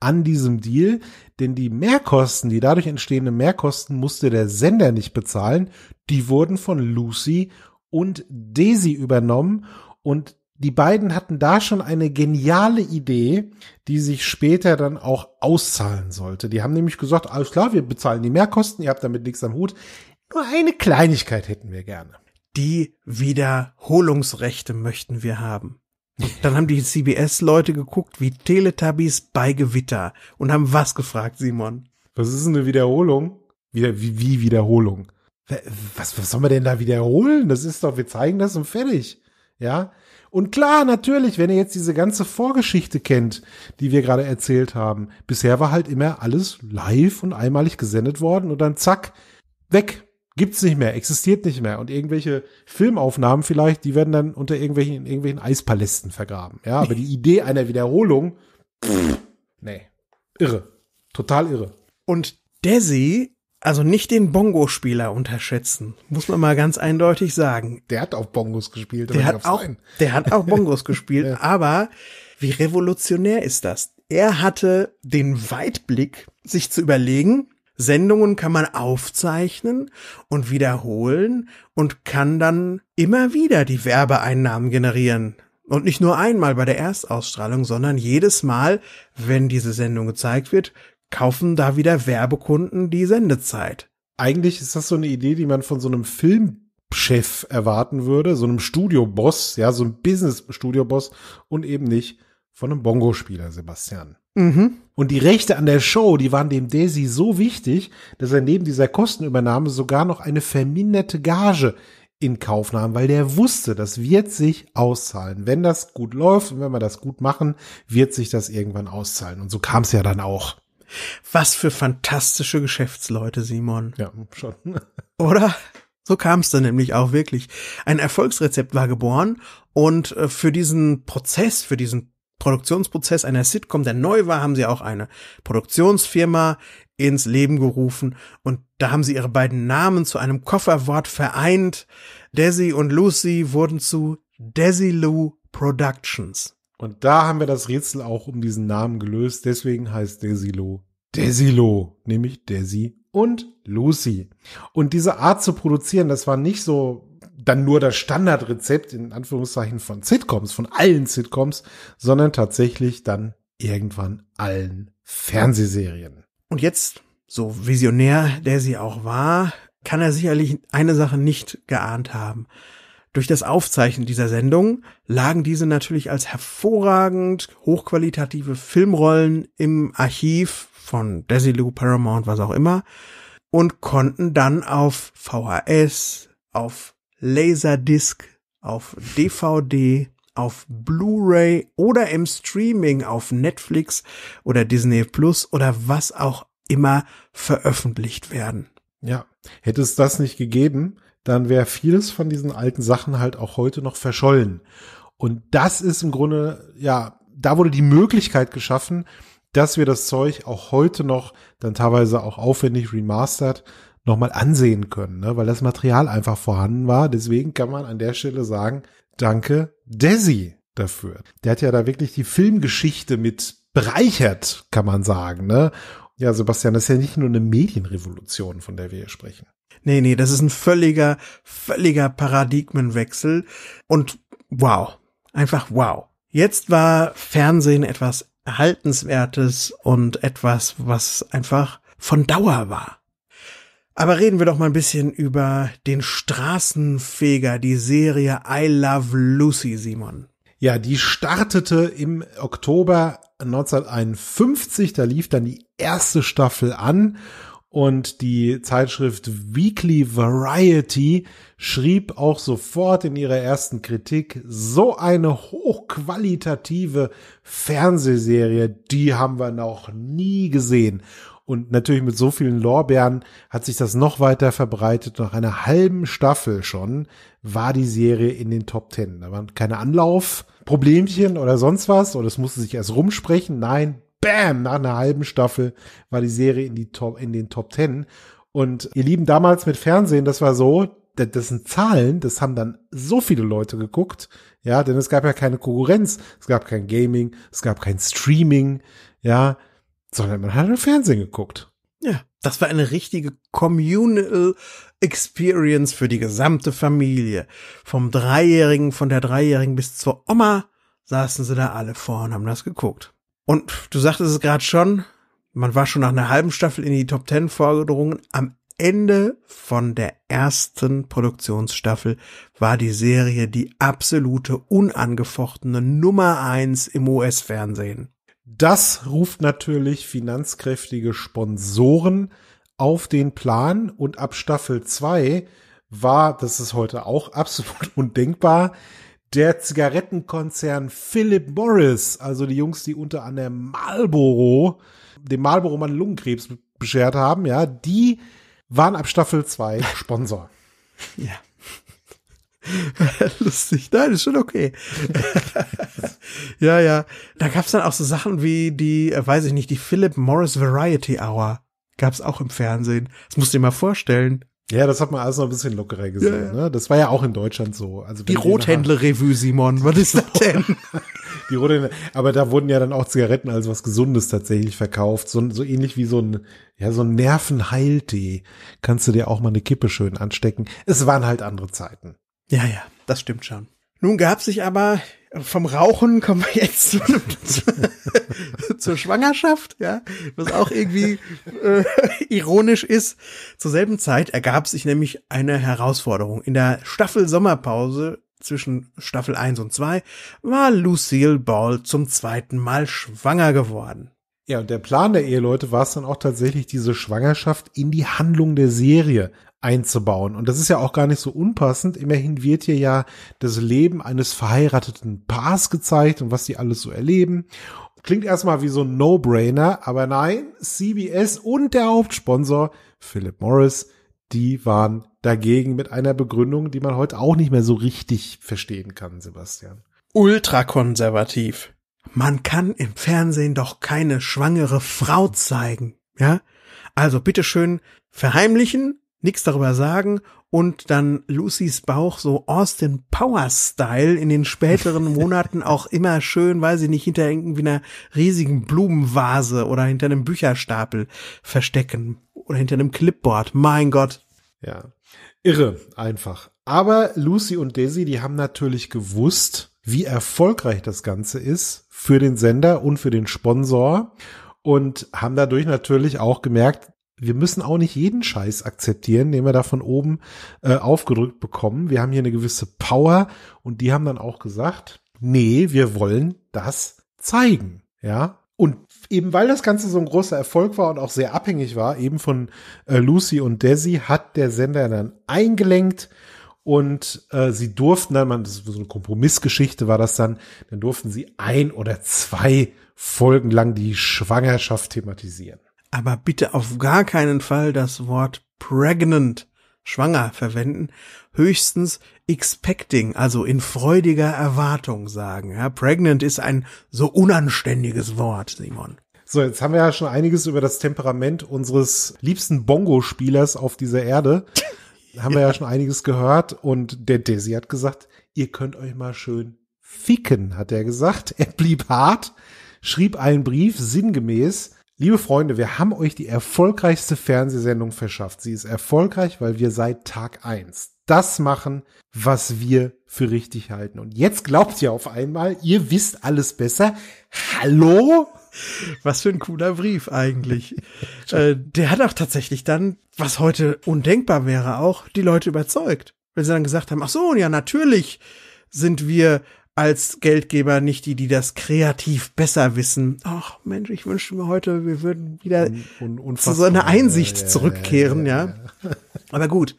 an diesem Deal, denn die Mehrkosten, die dadurch entstehenden Mehrkosten musste der Sender nicht bezahlen, die wurden von Lucy und Daisy übernommen und die beiden hatten da schon eine geniale Idee, die sich später dann auch auszahlen sollte. Die haben nämlich gesagt, alles klar, wir bezahlen die Mehrkosten, ihr habt damit nichts am Hut. Nur eine Kleinigkeit hätten wir gerne. Die Wiederholungsrechte möchten wir haben. Dann haben die CBS-Leute geguckt wie Teletubbies bei Gewitter und haben was gefragt, Simon? Was ist eine Wiederholung? Wieder, wie, wie Wiederholung? Was, was soll man denn da wiederholen? Das ist doch, wir zeigen das und fertig. Ja, und klar, natürlich, wenn ihr jetzt diese ganze Vorgeschichte kennt, die wir gerade erzählt haben, bisher war halt immer alles live und einmalig gesendet worden und dann zack, weg. Gibt's nicht mehr, existiert nicht mehr. Und irgendwelche Filmaufnahmen vielleicht, die werden dann unter irgendwelchen, irgendwelchen Eispalästen vergraben. Ja, aber die Idee einer Wiederholung, pff, nee, irre. Total irre. Und Desi also nicht den Bongo-Spieler unterschätzen, muss man mal ganz eindeutig sagen. Der hat auch Bongos gespielt. Der hat auch, der hat auch Bongos gespielt, ja. aber wie revolutionär ist das? Er hatte den Weitblick, sich zu überlegen, Sendungen kann man aufzeichnen und wiederholen und kann dann immer wieder die Werbeeinnahmen generieren. Und nicht nur einmal bei der Erstausstrahlung, sondern jedes Mal, wenn diese Sendung gezeigt wird, kaufen da wieder Werbekunden die Sendezeit. Eigentlich ist das so eine Idee, die man von so einem Filmchef erwarten würde, so einem Studio-Boss, ja, so ein business studio boss und eben nicht von einem Bongo-Spieler, Sebastian. Mhm. Und die Rechte an der Show, die waren dem Daisy so wichtig, dass er neben dieser Kostenübernahme sogar noch eine verminderte Gage in Kauf nahm, weil der wusste, das wird sich auszahlen. Wenn das gut läuft und wenn wir das gut machen, wird sich das irgendwann auszahlen. Und so kam es ja dann auch. Was für fantastische Geschäftsleute, Simon. Ja, schon. Oder? So kam es dann nämlich auch wirklich. Ein Erfolgsrezept war geboren und äh, für diesen Prozess, für diesen Produktionsprozess einer Sitcom, der neu war, haben sie auch eine Produktionsfirma ins Leben gerufen und da haben sie ihre beiden Namen zu einem Kofferwort vereint. Desi und Lucy wurden zu Desi Lou Productions. Und da haben wir das Rätsel auch um diesen Namen gelöst. Deswegen heißt Desilo Desilo, nämlich Desi und Lucy. Und diese Art zu produzieren, das war nicht so dann nur das Standardrezept in Anführungszeichen von Sitcoms, von allen Sitcoms, sondern tatsächlich dann irgendwann allen Fernsehserien. Und jetzt, so visionär der sie auch war, kann er sicherlich eine Sache nicht geahnt haben. Durch das Aufzeichnen dieser Sendung lagen diese natürlich als hervorragend hochqualitative Filmrollen im Archiv von Desilu, Paramount, was auch immer und konnten dann auf VHS, auf Laserdisc, auf DVD, auf Blu-ray oder im Streaming auf Netflix oder Disney Plus oder was auch immer veröffentlicht werden. Ja, hätte es das nicht gegeben, dann wäre vieles von diesen alten Sachen halt auch heute noch verschollen. Und das ist im Grunde, ja, da wurde die Möglichkeit geschaffen, dass wir das Zeug auch heute noch dann teilweise auch aufwendig remastert nochmal ansehen können, ne? weil das Material einfach vorhanden war. Deswegen kann man an der Stelle sagen, danke Desi dafür. Der hat ja da wirklich die Filmgeschichte mit bereichert, kann man sagen. Ne? Ja, Sebastian, das ist ja nicht nur eine Medienrevolution, von der wir hier sprechen. Nee, nee, das ist ein völliger, völliger Paradigmenwechsel. Und wow. Einfach wow. Jetzt war Fernsehen etwas Erhaltenswertes und etwas, was einfach von Dauer war. Aber reden wir doch mal ein bisschen über den Straßenfeger, die Serie I Love Lucy, Simon. Ja, die startete im Oktober 1951, da lief dann die erste Staffel an und die Zeitschrift Weekly Variety schrieb auch sofort in ihrer ersten Kritik, so eine hochqualitative Fernsehserie, die haben wir noch nie gesehen. Und natürlich mit so vielen Lorbeeren hat sich das noch weiter verbreitet. Nach einer halben Staffel schon war die Serie in den Top Ten. Da waren keine Anlaufproblemchen oder sonst was oder es musste sich erst rumsprechen. Nein, bam, nach einer halben Staffel war die Serie in, die Top, in den Top Ten. Und ihr Lieben, damals mit Fernsehen, das war so, das sind Zahlen, das haben dann so viele Leute geguckt, ja, denn es gab ja keine Konkurrenz, es gab kein Gaming, es gab kein Streaming, ja, sondern man hat nur Fernsehen geguckt. Ja, das war eine richtige Communal Experience für die gesamte Familie. Vom Dreijährigen, von der Dreijährigen bis zur Oma saßen sie da alle vor und haben das geguckt. Und du sagtest es gerade schon, man war schon nach einer halben Staffel in die Top Ten vorgedrungen. Am Ende von der ersten Produktionsstaffel war die Serie die absolute unangefochtene Nummer eins im US-Fernsehen. Das ruft natürlich finanzkräftige Sponsoren auf den Plan und ab Staffel zwei war, das ist heute auch absolut undenkbar, der Zigarettenkonzern Philip Morris, also die Jungs, die unter anderem Marlboro, dem Marlboro mal Lungenkrebs beschert haben, ja, die waren ab Staffel 2 Sponsor. ja. Lustig, nein, ist schon okay. ja, ja. Da gab's dann auch so Sachen wie die, äh, weiß ich nicht, die Philip Morris Variety Hour. Gab's auch im Fernsehen. Das musst du dir mal vorstellen. Ja, das hat man alles noch ein bisschen lockerer gesehen. Ja. Ne? Das war ja auch in Deutschland so. Also die Rothändler-Revue, Simon, was ist das denn? die Rothändler. Aber da wurden ja dann auch Zigaretten als was Gesundes tatsächlich verkauft. So, so ähnlich wie so ein, ja, so ein Nervenheiltee. Kannst du dir auch mal eine Kippe schön anstecken. Es waren halt andere Zeiten. Ja, ja, das stimmt schon. Nun gab sich aber vom Rauchen kommen wir jetzt zu, zur Schwangerschaft, ja, was auch irgendwie äh, ironisch ist. Zur selben Zeit ergab sich nämlich eine Herausforderung. In der Staffel Sommerpause zwischen Staffel 1 und 2 war Lucille Ball zum zweiten Mal schwanger geworden. Ja, und der Plan der Eheleute war es dann auch tatsächlich, diese Schwangerschaft in die Handlung der Serie einzubauen. Und das ist ja auch gar nicht so unpassend. Immerhin wird hier ja das Leben eines verheirateten Paars gezeigt und was die alles so erleben. Klingt erstmal wie so ein No-Brainer, aber nein, CBS und der Hauptsponsor Philip Morris, die waren dagegen mit einer Begründung, die man heute auch nicht mehr so richtig verstehen kann, Sebastian. Ultrakonservativ. Man kann im Fernsehen doch keine schwangere Frau zeigen, ja? Also bitteschön verheimlichen, nichts darüber sagen und dann Lucys Bauch so Austin Power Style in den späteren Monaten auch immer schön, weil sie nicht, hinter irgendwie einer riesigen Blumenvase oder hinter einem Bücherstapel verstecken oder hinter einem Clipboard. Mein Gott. Ja. Irre, einfach. Aber Lucy und Daisy, die haben natürlich gewusst, wie erfolgreich das Ganze ist für den Sender und für den Sponsor und haben dadurch natürlich auch gemerkt, wir müssen auch nicht jeden Scheiß akzeptieren, den wir da von oben äh, aufgedrückt bekommen. Wir haben hier eine gewisse Power und die haben dann auch gesagt, nee, wir wollen das zeigen. Ja, und eben weil das Ganze so ein großer Erfolg war und auch sehr abhängig war, eben von äh, Lucy und Desi, hat der Sender dann eingelenkt und äh, sie durften dann, man, das ist so eine Kompromissgeschichte war das dann, dann durften sie ein oder zwei Folgen lang die Schwangerschaft thematisieren aber bitte auf gar keinen Fall das Wort pregnant, schwanger verwenden, höchstens expecting, also in freudiger Erwartung sagen. Ja, pregnant ist ein so unanständiges Wort, Simon. So, jetzt haben wir ja schon einiges über das Temperament unseres liebsten Bongo-Spielers auf dieser Erde. haben wir ja schon einiges gehört und der Desi hat gesagt, ihr könnt euch mal schön ficken, hat er gesagt. Er blieb hart, schrieb einen Brief sinngemäß Liebe Freunde, wir haben euch die erfolgreichste Fernsehsendung verschafft. Sie ist erfolgreich, weil wir seit Tag eins das machen, was wir für richtig halten. Und jetzt glaubt ihr auf einmal, ihr wisst alles besser. Hallo? Was für ein cooler Brief eigentlich. äh, der hat auch tatsächlich dann, was heute undenkbar wäre, auch die Leute überzeugt. Wenn sie dann gesagt haben, ach so, ja, natürlich sind wir als Geldgeber nicht die, die das kreativ besser wissen. Ach Mensch, ich wünschte mir heute, wir würden wieder un, un, zu so einer Einsicht ja, zurückkehren, ja, ja, ja. Aber gut,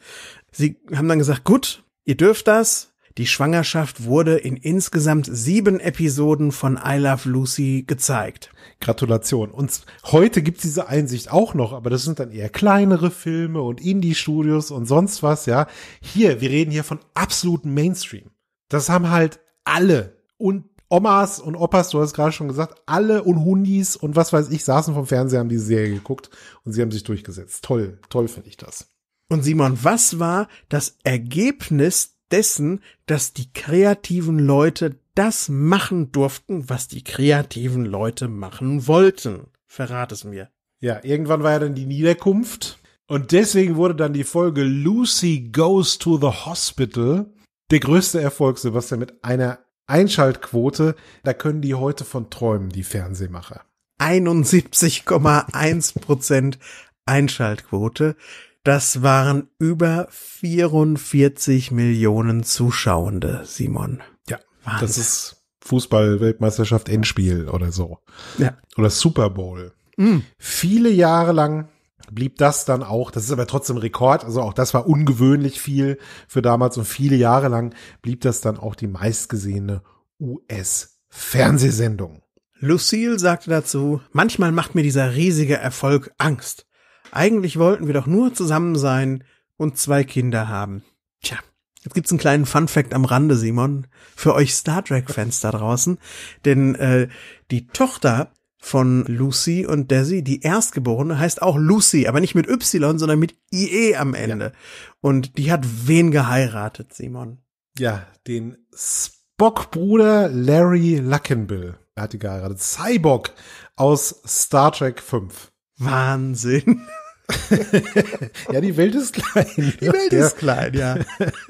sie haben dann gesagt, gut, ihr dürft das. Die Schwangerschaft wurde in insgesamt sieben Episoden von I Love Lucy gezeigt. Gratulation. Und heute gibt's diese Einsicht auch noch, aber das sind dann eher kleinere Filme und Indie-Studios und sonst was, ja. Hier, wir reden hier von absoluten Mainstream. Das haben halt alle und Omas und Opas, du hast gerade schon gesagt, alle und Hundis und was weiß ich, saßen vom Fernseher, haben diese Serie geguckt und sie haben sich durchgesetzt. Toll, toll finde ich das. Und Simon, was war das Ergebnis dessen, dass die kreativen Leute das machen durften, was die kreativen Leute machen wollten? Verrat es mir. Ja, irgendwann war ja dann die Niederkunft. Und deswegen wurde dann die Folge Lucy Goes to the Hospital der größte Erfolg, Sebastian, mit einer Einschaltquote. Da können die heute von träumen, die Fernsehmacher. 71,1 Prozent Einschaltquote. Das waren über 44 Millionen Zuschauende, Simon. Ja, Wahnsinn. das ist Fußball-Weltmeisterschaft Endspiel oder so. Ja. Oder Super Bowl. Mhm. Viele Jahre lang blieb das dann auch, das ist aber trotzdem Rekord, also auch das war ungewöhnlich viel für damals und viele Jahre lang blieb das dann auch die meistgesehene US-Fernsehsendung. Lucille sagte dazu, manchmal macht mir dieser riesige Erfolg Angst. Eigentlich wollten wir doch nur zusammen sein und zwei Kinder haben. Tja, jetzt gibt's einen kleinen Fun Fact am Rande, Simon, für euch Star Trek Fans da draußen, denn äh, die Tochter von Lucy und Desi, die Erstgeborene, heißt auch Lucy, aber nicht mit Y, sondern mit IE am Ende. Ja. Und die hat wen geheiratet, Simon? Ja, den Spock-Bruder Larry Luckenbill Er hat die geheiratet. Cyborg aus Star Trek 5. Wahnsinn. ja, die Welt ist klein. Die Welt der, ist klein, ja.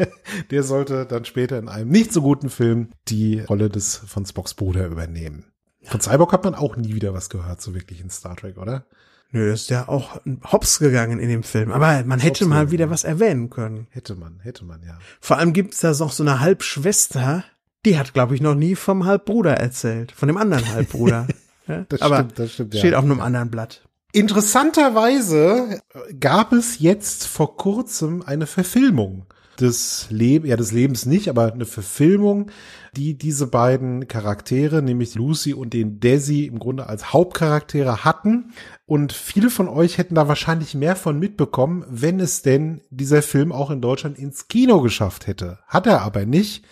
Der sollte dann später in einem nicht so guten Film die Rolle des von Spocks Bruder übernehmen. Von Cyborg hat man auch nie wieder was gehört, so wirklich in Star Trek, oder? Nö, ist ja auch hops gegangen in dem Film. Aber man hätte hops mal wieder was erwähnen können. Hätte man, hätte man, ja. Vor allem gibt's da noch so eine Halbschwester, die hat, glaube ich, noch nie vom Halbbruder erzählt. Von dem anderen Halbbruder. ja? das Aber stimmt, das stimmt, ja. steht auf einem anderen Blatt. Interessanterweise äh, gab es jetzt vor kurzem eine Verfilmung des Lebens, ja des Lebens nicht, aber eine Verfilmung die diese beiden Charaktere, nämlich Lucy und den Desi, im Grunde als Hauptcharaktere hatten. Und viele von euch hätten da wahrscheinlich mehr von mitbekommen, wenn es denn dieser Film auch in Deutschland ins Kino geschafft hätte. Hat er aber nicht.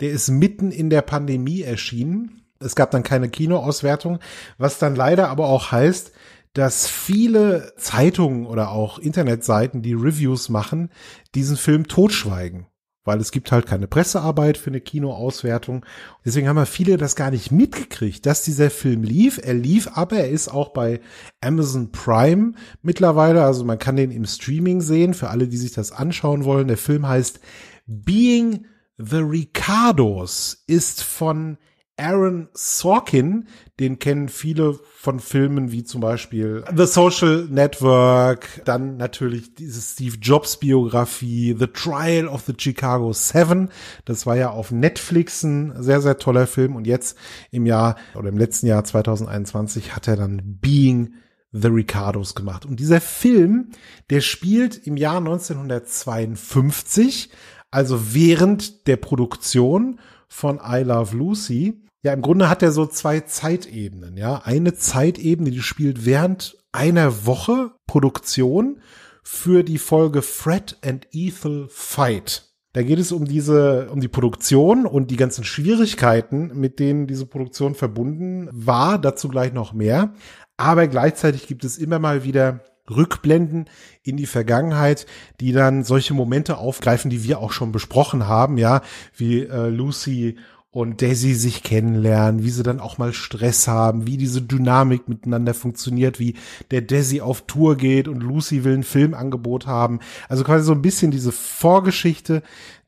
Der ist mitten in der Pandemie erschienen. Es gab dann keine Kinoauswertung, was dann leider aber auch heißt, dass viele Zeitungen oder auch Internetseiten, die Reviews machen, diesen Film totschweigen weil es gibt halt keine Pressearbeit für eine Kinoauswertung. Deswegen haben wir viele das gar nicht mitgekriegt, dass dieser Film lief. Er lief, aber er ist auch bei Amazon Prime mittlerweile. Also man kann den im Streaming sehen, für alle, die sich das anschauen wollen. Der Film heißt Being the Ricardos, ist von Aaron Sorkin, den kennen viele von Filmen wie zum Beispiel The Social Network, dann natürlich diese Steve Jobs Biografie, The Trial of the Chicago Seven. Das war ja auf Netflix ein sehr, sehr toller Film. Und jetzt im Jahr oder im letzten Jahr 2021 hat er dann Being The Ricardos gemacht. Und dieser Film, der spielt im Jahr 1952, also während der Produktion von I Love Lucy ja, im Grunde hat er so zwei Zeitebenen, ja. Eine Zeitebene, die spielt während einer Woche Produktion für die Folge Fred and Ethel Fight. Da geht es um diese, um die Produktion und die ganzen Schwierigkeiten, mit denen diese Produktion verbunden war. Dazu gleich noch mehr. Aber gleichzeitig gibt es immer mal wieder Rückblenden in die Vergangenheit, die dann solche Momente aufgreifen, die wir auch schon besprochen haben, ja, wie äh, Lucy und der sich kennenlernen, wie sie dann auch mal Stress haben, wie diese Dynamik miteinander funktioniert, wie der Desi auf Tour geht und Lucy will ein Filmangebot haben. Also quasi so ein bisschen diese Vorgeschichte,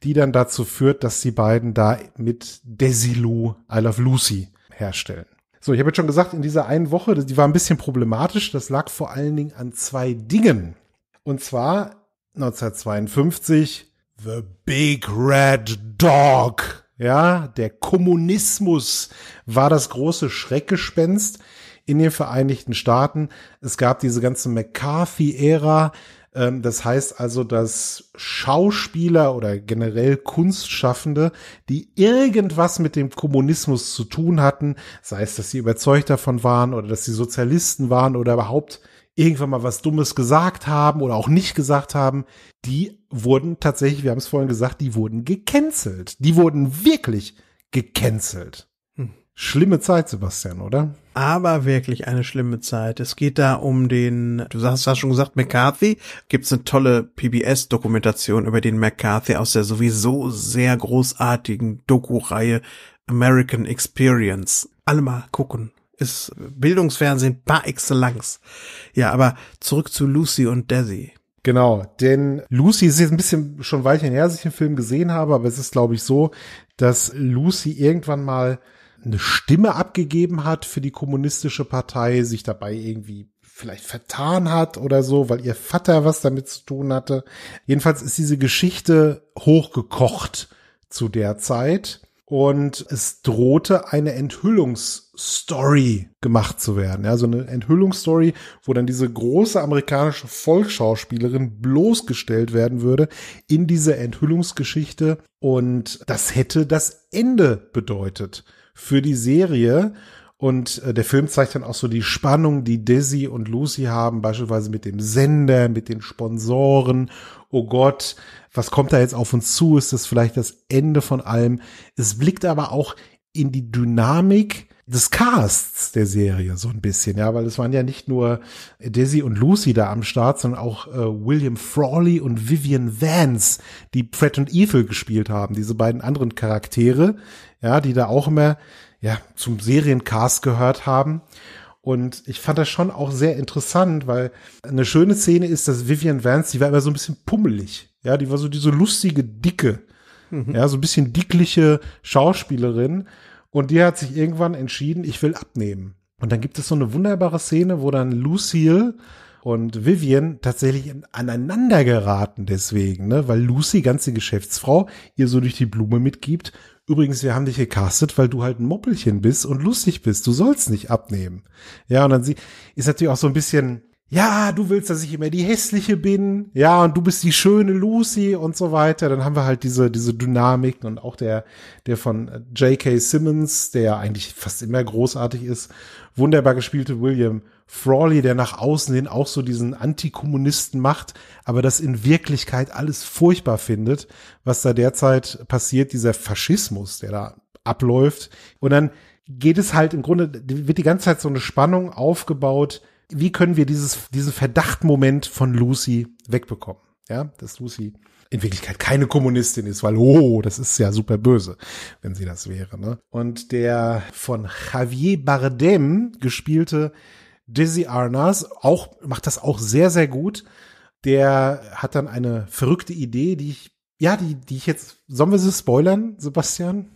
die dann dazu führt, dass die beiden da mit Lou I Love Lucy herstellen. So, ich habe jetzt schon gesagt, in dieser einen Woche, die war ein bisschen problematisch. Das lag vor allen Dingen an zwei Dingen. Und zwar 1952 The Big Red Dog ja, der Kommunismus war das große Schreckgespenst in den Vereinigten Staaten. Es gab diese ganze McCarthy-Ära. Ähm, das heißt also, dass Schauspieler oder generell Kunstschaffende, die irgendwas mit dem Kommunismus zu tun hatten, sei es, dass sie überzeugt davon waren oder dass sie Sozialisten waren oder überhaupt irgendwann mal was Dummes gesagt haben oder auch nicht gesagt haben, die wurden tatsächlich, wir haben es vorhin gesagt, die wurden gecancelt. Die wurden wirklich gecancelt. Hm. Schlimme Zeit, Sebastian, oder? Aber wirklich eine schlimme Zeit. Es geht da um den, du hast, hast schon gesagt, McCarthy. Gibt es eine tolle PBS-Dokumentation über den McCarthy aus der sowieso sehr großartigen Doku-Reihe American Experience. Alle mal gucken ist Bildungsfernsehen par excellence. Ja, aber zurück zu Lucy und Desi. Genau, denn Lucy ist jetzt ein bisschen schon Weilchen her, dass ich den Film gesehen habe, aber es ist, glaube ich, so, dass Lucy irgendwann mal eine Stimme abgegeben hat für die kommunistische Partei, sich dabei irgendwie vielleicht vertan hat oder so, weil ihr Vater was damit zu tun hatte. Jedenfalls ist diese Geschichte hochgekocht zu der Zeit und es drohte eine Enthüllungs Story gemacht zu werden. Ja, so eine Enthüllungsstory, wo dann diese große amerikanische Volksschauspielerin bloßgestellt werden würde in dieser Enthüllungsgeschichte. Und das hätte das Ende bedeutet für die Serie. Und äh, der Film zeigt dann auch so die Spannung, die Dizzy und Lucy haben, beispielsweise mit dem Sender, mit den Sponsoren. Oh Gott, was kommt da jetzt auf uns zu? Ist das vielleicht das Ende von allem? Es blickt aber auch in die Dynamik des Casts der Serie so ein bisschen, ja, weil es waren ja nicht nur Dizzy und Lucy da am Start, sondern auch äh, William Frawley und Vivian Vance, die Fred und Evil gespielt haben, diese beiden anderen Charaktere, ja, die da auch immer ja zum Seriencast gehört haben. Und ich fand das schon auch sehr interessant, weil eine schöne Szene ist, dass Vivian Vance, die war immer so ein bisschen pummelig. Ja, die war so diese lustige, dicke, mhm. ja, so ein bisschen dickliche Schauspielerin. Und die hat sich irgendwann entschieden, ich will abnehmen. Und dann gibt es so eine wunderbare Szene, wo dann Lucille und Vivian tatsächlich aneinander geraten deswegen, ne? weil Lucy, ganze Geschäftsfrau, ihr so durch die Blume mitgibt. Übrigens, wir haben dich gecastet, weil du halt ein Moppelchen bist und lustig bist. Du sollst nicht abnehmen. Ja, und dann sie ist natürlich auch so ein bisschen ja, du willst, dass ich immer die hässliche bin, ja, und du bist die schöne Lucy und so weiter. Dann haben wir halt diese diese Dynamiken und auch der der von äh, J.K. Simmons, der ja eigentlich fast immer großartig ist, wunderbar gespielte William Frawley, der nach außen hin auch so diesen Antikommunisten macht, aber das in Wirklichkeit alles furchtbar findet, was da derzeit passiert, dieser Faschismus, der da abläuft. Und dann geht es halt im Grunde wird die ganze Zeit so eine Spannung aufgebaut wie können wir dieses, diesen Verdachtmoment von Lucy wegbekommen? Ja, dass Lucy in Wirklichkeit keine Kommunistin ist, weil, oh, das ist ja super böse, wenn sie das wäre. Ne? Und der von Javier Bardem gespielte Dizzy Arnas auch, macht das auch sehr, sehr gut. Der hat dann eine verrückte Idee, die ich, ja, die, die ich jetzt, sollen wir sie spoilern, Sebastian?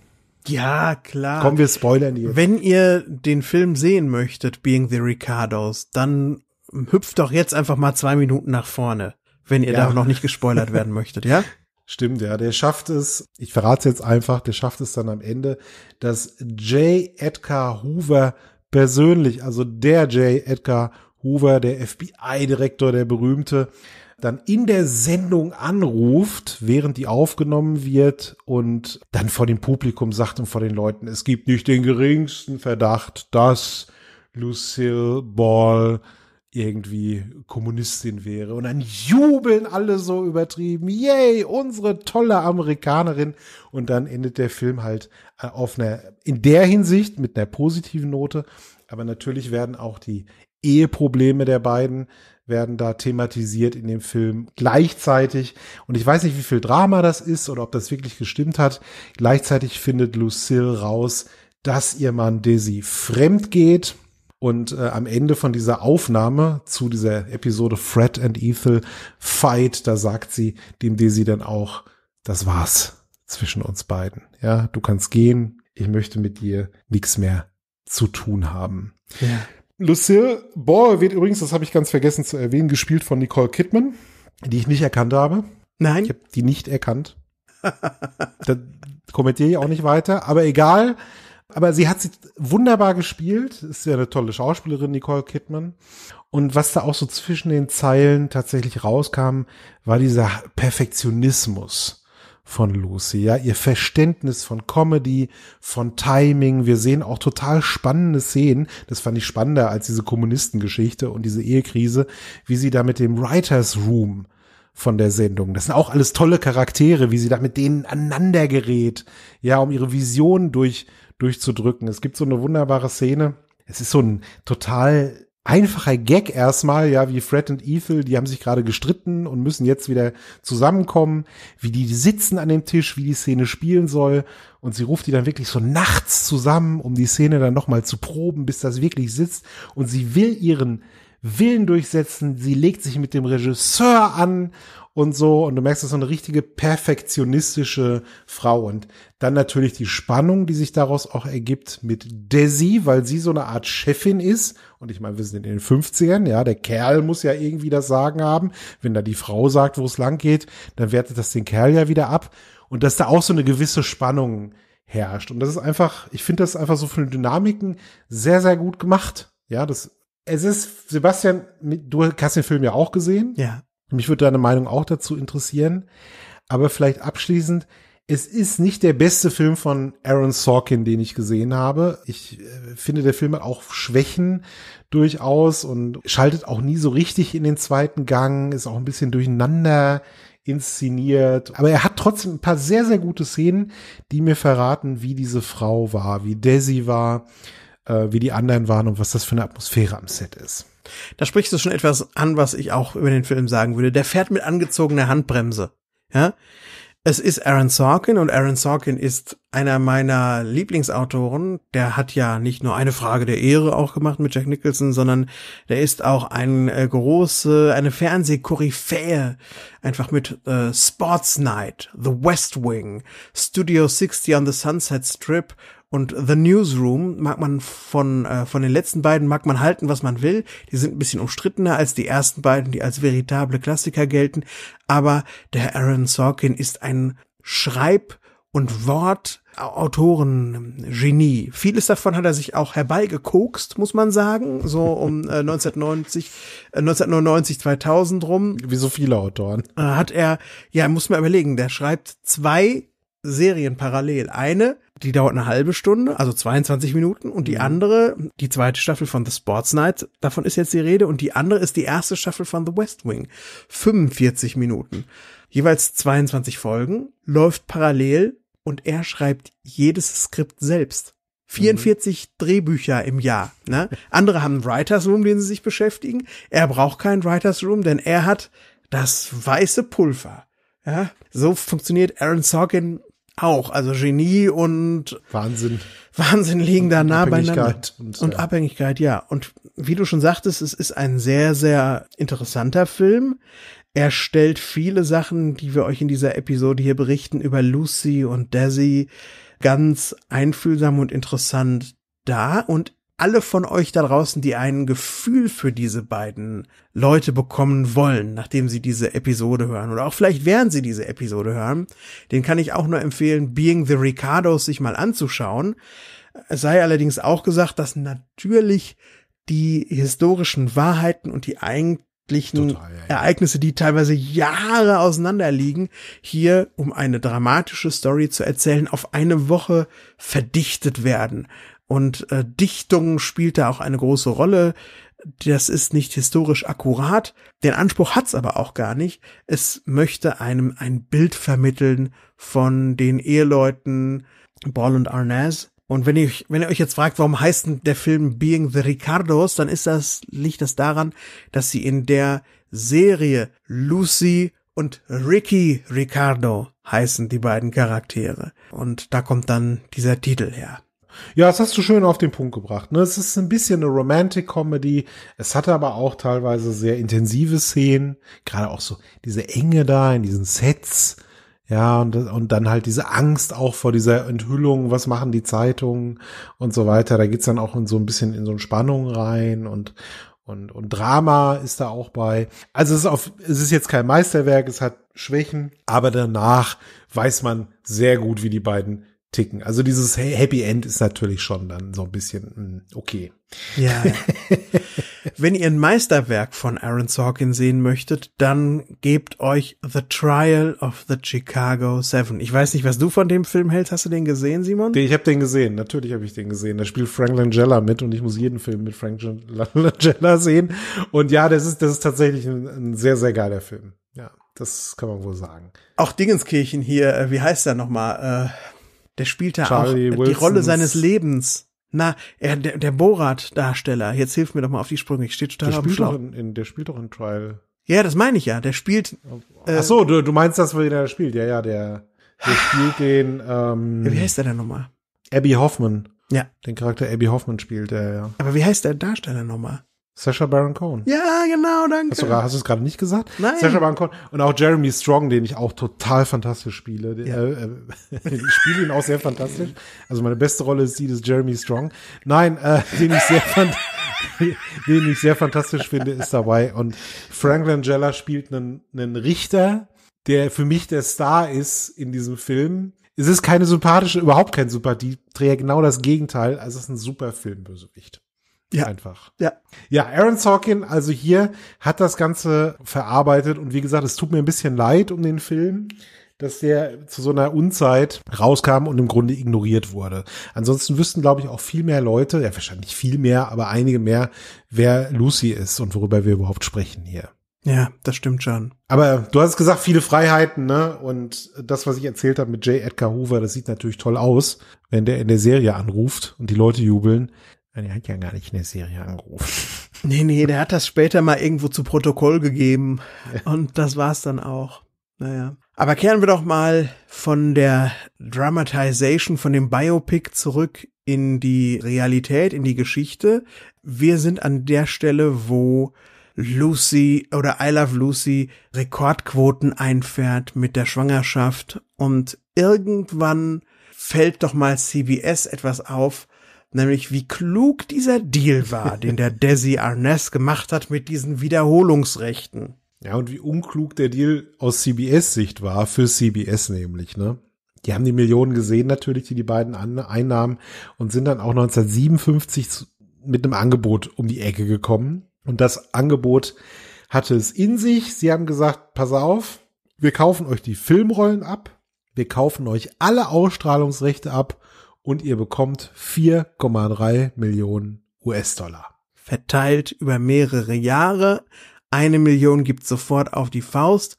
Ja, klar. Kommen wir spoilern die jetzt. Wenn ihr den Film sehen möchtet, Being the Ricardos, dann hüpft doch jetzt einfach mal zwei Minuten nach vorne, wenn ihr ja. da noch nicht gespoilert werden möchtet, ja? Stimmt, ja. Der schafft es, ich verrate es jetzt einfach, der schafft es dann am Ende, dass J. Edgar Hoover persönlich, also der J. Edgar Hoover, der FBI-Direktor, der berühmte, dann in der Sendung anruft, während die aufgenommen wird und dann vor dem Publikum sagt und vor den Leuten, es gibt nicht den geringsten Verdacht, dass Lucille Ball irgendwie Kommunistin wäre. Und dann jubeln alle so übertrieben. Yay, unsere tolle Amerikanerin. Und dann endet der Film halt äh, auf einer, in der Hinsicht mit einer positiven Note. Aber natürlich werden auch die Eheprobleme der beiden werden da thematisiert in dem Film gleichzeitig. Und ich weiß nicht, wie viel Drama das ist oder ob das wirklich gestimmt hat. Gleichzeitig findet Lucille raus, dass ihr Mann Dizzy fremd geht. Und äh, am Ende von dieser Aufnahme zu dieser Episode Fred and Ethel Fight, da sagt sie dem Desi dann auch, das war's zwischen uns beiden. Ja, du kannst gehen, ich möchte mit dir nichts mehr zu tun haben. Ja. Lucille Ball wird übrigens, das habe ich ganz vergessen zu erwähnen, gespielt von Nicole Kidman, die ich nicht erkannt habe. Nein. Ich habe die nicht erkannt. da kommentiere ich auch nicht weiter, aber egal. Aber sie hat sie wunderbar gespielt. Ist ja eine tolle Schauspielerin, Nicole Kidman. Und was da auch so zwischen den Zeilen tatsächlich rauskam, war dieser Perfektionismus von Lucy, ja, ihr Verständnis von Comedy, von Timing. Wir sehen auch total spannende Szenen. Das fand ich spannender als diese Kommunistengeschichte und diese Ehekrise, wie sie da mit dem Writers Room von der Sendung. Das sind auch alles tolle Charaktere, wie sie da mit denen aneinander gerät, ja, um ihre Vision durch, durchzudrücken. Es gibt so eine wunderbare Szene. Es ist so ein total einfacher Gag erstmal, ja, wie Fred und Ethel, die haben sich gerade gestritten und müssen jetzt wieder zusammenkommen, wie die sitzen an dem Tisch, wie die Szene spielen soll und sie ruft die dann wirklich so nachts zusammen, um die Szene dann nochmal zu proben, bis das wirklich sitzt und sie will ihren Willen durchsetzen, sie legt sich mit dem Regisseur an und so und du merkst, das ist so eine richtige perfektionistische Frau und dann natürlich die Spannung, die sich daraus auch ergibt mit Desi, weil sie so eine Art Chefin ist und ich meine, wir sind in den 50ern, ja, der Kerl muss ja irgendwie das Sagen haben. Wenn da die Frau sagt, wo es lang geht, dann wertet das den Kerl ja wieder ab. Und dass da auch so eine gewisse Spannung herrscht. Und das ist einfach, ich finde das einfach so von den Dynamiken sehr, sehr gut gemacht. Ja, das, es ist, Sebastian, du hast den Film ja auch gesehen. Ja. Mich würde deine Meinung auch dazu interessieren. Aber vielleicht abschließend, es ist nicht der beste Film von Aaron Sorkin, den ich gesehen habe. Ich äh, finde, der Film hat auch Schwächen durchaus und schaltet auch nie so richtig in den zweiten Gang, ist auch ein bisschen durcheinander inszeniert. Aber er hat trotzdem ein paar sehr, sehr gute Szenen, die mir verraten, wie diese Frau war, wie Desi war, äh, wie die anderen waren und was das für eine Atmosphäre am Set ist. Da sprichst du schon etwas an, was ich auch über den Film sagen würde. Der fährt mit angezogener Handbremse. Ja? Es ist Aaron Sorkin und Aaron Sorkin ist einer meiner Lieblingsautoren. Der hat ja nicht nur eine Frage der Ehre auch gemacht mit Jack Nicholson, sondern der ist auch ein äh, große, eine Fernsehkoryphäe. Einfach mit äh, Sports Night, The West Wing, Studio 60 on the Sunset Strip und The Newsroom mag man von, äh, von den letzten beiden mag man halten, was man will. Die sind ein bisschen umstrittener als die ersten beiden, die als veritable Klassiker gelten. Aber der Aaron Sorkin ist ein Schreib- und wortautoren genie Vieles davon hat er sich auch herbeigekokst, muss man sagen, so um äh, 1990, äh, 1999, 2000 rum. Wie so viele Autoren. Äh, hat er, ja, muss man überlegen, der schreibt zwei Serien parallel. Eine die dauert eine halbe Stunde, also 22 Minuten. Und die mhm. andere, die zweite Staffel von The Sports Night, davon ist jetzt die Rede. Und die andere ist die erste Staffel von The West Wing. 45 Minuten. Jeweils 22 Folgen, läuft parallel und er schreibt jedes Skript selbst. 44 mhm. Drehbücher im Jahr. Ne? Andere haben Writers Room, den sie sich beschäftigen. Er braucht keinen Writers Room, denn er hat das weiße Pulver. Ja, so funktioniert Aaron Sorkin auch. Also Genie und Wahnsinn. Wahnsinn liegen und da nah beieinander. Und, und ja. Abhängigkeit, ja. Und wie du schon sagtest, es ist ein sehr, sehr interessanter Film. Er stellt viele Sachen, die wir euch in dieser Episode hier berichten, über Lucy und Desi ganz einfühlsam und interessant dar. Und alle von euch da draußen, die ein Gefühl für diese beiden Leute bekommen wollen, nachdem sie diese Episode hören oder auch vielleicht während sie diese Episode hören, den kann ich auch nur empfehlen, Being the Ricardos sich mal anzuschauen. Es sei allerdings auch gesagt, dass natürlich die historischen Wahrheiten und die eigentlichen Total, ja, ja. Ereignisse, die teilweise Jahre auseinanderliegen, hier, um eine dramatische Story zu erzählen, auf eine Woche verdichtet werden und äh, Dichtung spielt da auch eine große Rolle. Das ist nicht historisch akkurat. Den Anspruch hat's aber auch gar nicht. Es möchte einem ein Bild vermitteln von den Eheleuten Ball und Arnaz. Und wenn ihr, wenn ihr euch jetzt fragt, warum heißt denn der Film Being the Ricardos, dann ist das, liegt das daran, dass sie in der Serie Lucy und Ricky Ricardo heißen die beiden Charaktere. Und da kommt dann dieser Titel her. Ja, das hast du schön auf den Punkt gebracht. Ne? Es ist ein bisschen eine Romantic Comedy. Es hat aber auch teilweise sehr intensive Szenen, gerade auch so diese Enge da in diesen Sets. Ja, und, und dann halt diese Angst auch vor dieser Enthüllung, was machen die Zeitungen und so weiter. Da geht's dann auch in so ein bisschen in so eine Spannung rein und, und, und Drama ist da auch bei. Also es ist auf, es ist jetzt kein Meisterwerk, es hat Schwächen, aber danach weiß man sehr gut, wie die beiden ticken. Also dieses Happy End ist natürlich schon dann so ein bisschen hm, okay. Ja. Wenn ihr ein Meisterwerk von Aaron Sorkin sehen möchtet, dann gebt euch The Trial of the Chicago Seven. Ich weiß nicht, was du von dem Film hältst. Hast du den gesehen, Simon? Ich habe den gesehen. Natürlich habe ich den gesehen. Da spielt Frank Langella mit und ich muss jeden Film mit Frank Langella sehen. Und ja, das ist das ist tatsächlich ein, ein sehr sehr geiler Film. Ja, das kann man wohl sagen. Auch Dingenskirchen hier. Äh, wie heißt er nochmal? Äh der spielt da Charlie auch Wilsons. die Rolle seines Lebens. Na, er, der, der Borat-Darsteller. Jetzt hilf mir doch mal auf die Sprünge. Ich stehe total der auf dem Schlauch. In, in, der spielt doch in Trial. Ja, das meine ich ja. Der spielt. Äh, Ach so, du, du meinst, dass wir da spielt. Ja, ja, der, der ah. spielt den. Ähm, ja, wie heißt der denn nochmal? Abby Hoffman. Ja. Den Charakter Abby Hoffman spielt er, ja. Aber wie heißt der Darsteller nochmal? Sasha Baron Cohen. Ja, genau, danke. Hast du, hast du es gerade nicht gesagt? Nein. Sasha Baron Cohen und auch Jeremy Strong, den ich auch total fantastisch spiele. Ja. Äh, äh, ich spiele ihn auch sehr fantastisch. Also meine beste Rolle ist die des Jeremy Strong. Nein, äh, den ich sehr fand, den ich sehr fantastisch finde, ist dabei. Und Frank Langella spielt einen, einen Richter, der für mich der Star ist in diesem Film. Es ist keine sympathische, überhaupt kein Sympathieträger, genau das Gegenteil. Also es ist ein super Filmbösewicht. Ja. Einfach. Ja. Ja, Aaron Sorkin, also hier hat das Ganze verarbeitet und wie gesagt, es tut mir ein bisschen leid um den Film, dass der zu so einer Unzeit rauskam und im Grunde ignoriert wurde. Ansonsten wüssten, glaube ich, auch viel mehr Leute, ja, wahrscheinlich viel mehr, aber einige mehr, wer Lucy ist und worüber wir überhaupt sprechen hier. Ja, das stimmt schon. Aber du hast gesagt, viele Freiheiten, ne? Und das, was ich erzählt habe mit J. Edgar Hoover, das sieht natürlich toll aus, wenn der in der Serie anruft und die Leute jubeln. Er hat ja gar nicht eine Serie angerufen. Nee, nee, der hat das später mal irgendwo zu Protokoll gegeben. Und das war's dann auch. Naja. Aber kehren wir doch mal von der Dramatization, von dem Biopic zurück in die Realität, in die Geschichte. Wir sind an der Stelle, wo Lucy oder I Love Lucy Rekordquoten einfährt mit der Schwangerschaft und irgendwann fällt doch mal CBS etwas auf, nämlich wie klug dieser Deal war, den der Desi Arnaz gemacht hat mit diesen Wiederholungsrechten. Ja, und wie unklug der Deal aus CBS-Sicht war, für CBS nämlich, ne? Die haben die Millionen gesehen natürlich, die die beiden einnahmen und sind dann auch 1957 mit einem Angebot um die Ecke gekommen. Und das Angebot hatte es in sich. Sie haben gesagt, pass auf, wir kaufen euch die Filmrollen ab, wir kaufen euch alle Ausstrahlungsrechte ab und ihr bekommt 4,3 Millionen US-Dollar. Verteilt über mehrere Jahre. Eine Million gibt sofort auf die Faust.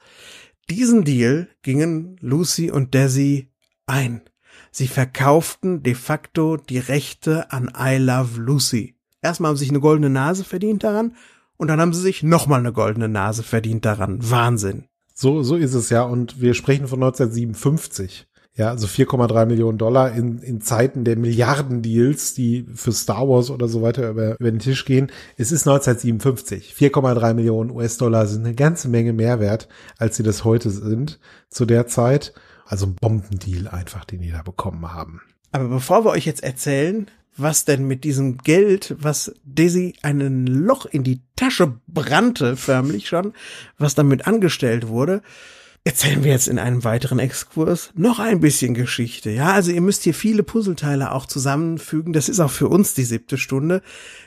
Diesen Deal gingen Lucy und Desi ein. Sie verkauften de facto die Rechte an I Love Lucy. Erstmal haben sie sich eine goldene Nase verdient daran und dann haben sie sich nochmal eine goldene Nase verdient daran. Wahnsinn. So, so ist es ja. Und wir sprechen von 1957. Ja, also 4,3 Millionen Dollar in, in Zeiten der Milliardendeals, die für Star Wars oder so weiter über, über den Tisch gehen. Es ist 1957. 4,3 Millionen US-Dollar sind eine ganze Menge mehr wert, als sie das heute sind zu der Zeit. Also ein Bombendeal einfach, den die da bekommen haben. Aber bevor wir euch jetzt erzählen, was denn mit diesem Geld, was Dizzy einen Loch in die Tasche brannte, förmlich schon, was damit angestellt wurde, erzählen wir jetzt in einem weiteren Exkurs noch ein bisschen Geschichte. Ja, also ihr müsst hier viele Puzzleteile auch zusammenfügen. Das ist auch für uns die siebte Stunde.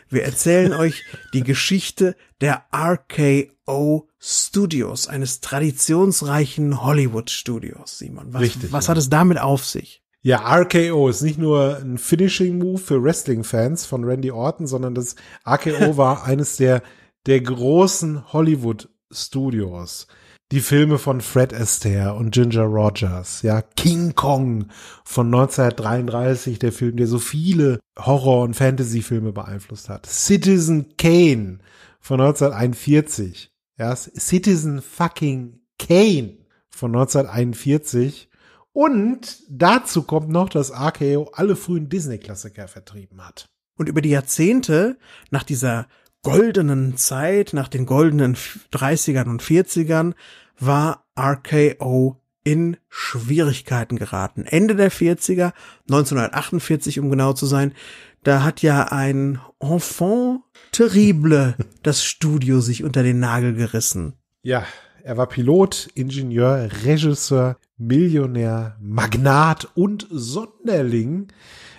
Wir erzählen euch die Geschichte der RKO Studios, eines traditionsreichen Hollywood Studios, Simon. Was, Richtig, was ja. hat es damit auf sich? Ja, RKO ist nicht nur ein Finishing Move für Wrestling-Fans von Randy Orton, sondern das RKO war eines der, der großen Hollywood Studios die Filme von Fred Astaire und Ginger Rogers, ja, King Kong von 1933, der Film, der so viele Horror- und Fantasy-Filme beeinflusst hat, Citizen Kane von 1941, ja, Citizen fucking Kane von 1941 und dazu kommt noch, dass RKO alle frühen Disney-Klassiker vertrieben hat. Und über die Jahrzehnte nach dieser goldenen Zeit, nach den goldenen 30ern und 40ern, war RKO in Schwierigkeiten geraten. Ende der 40er, 1948 um genau zu sein, da hat ja ein Enfant terrible das Studio sich unter den Nagel gerissen. Ja, er war Pilot, Ingenieur, Regisseur, Millionär, Magnat und Sonderling.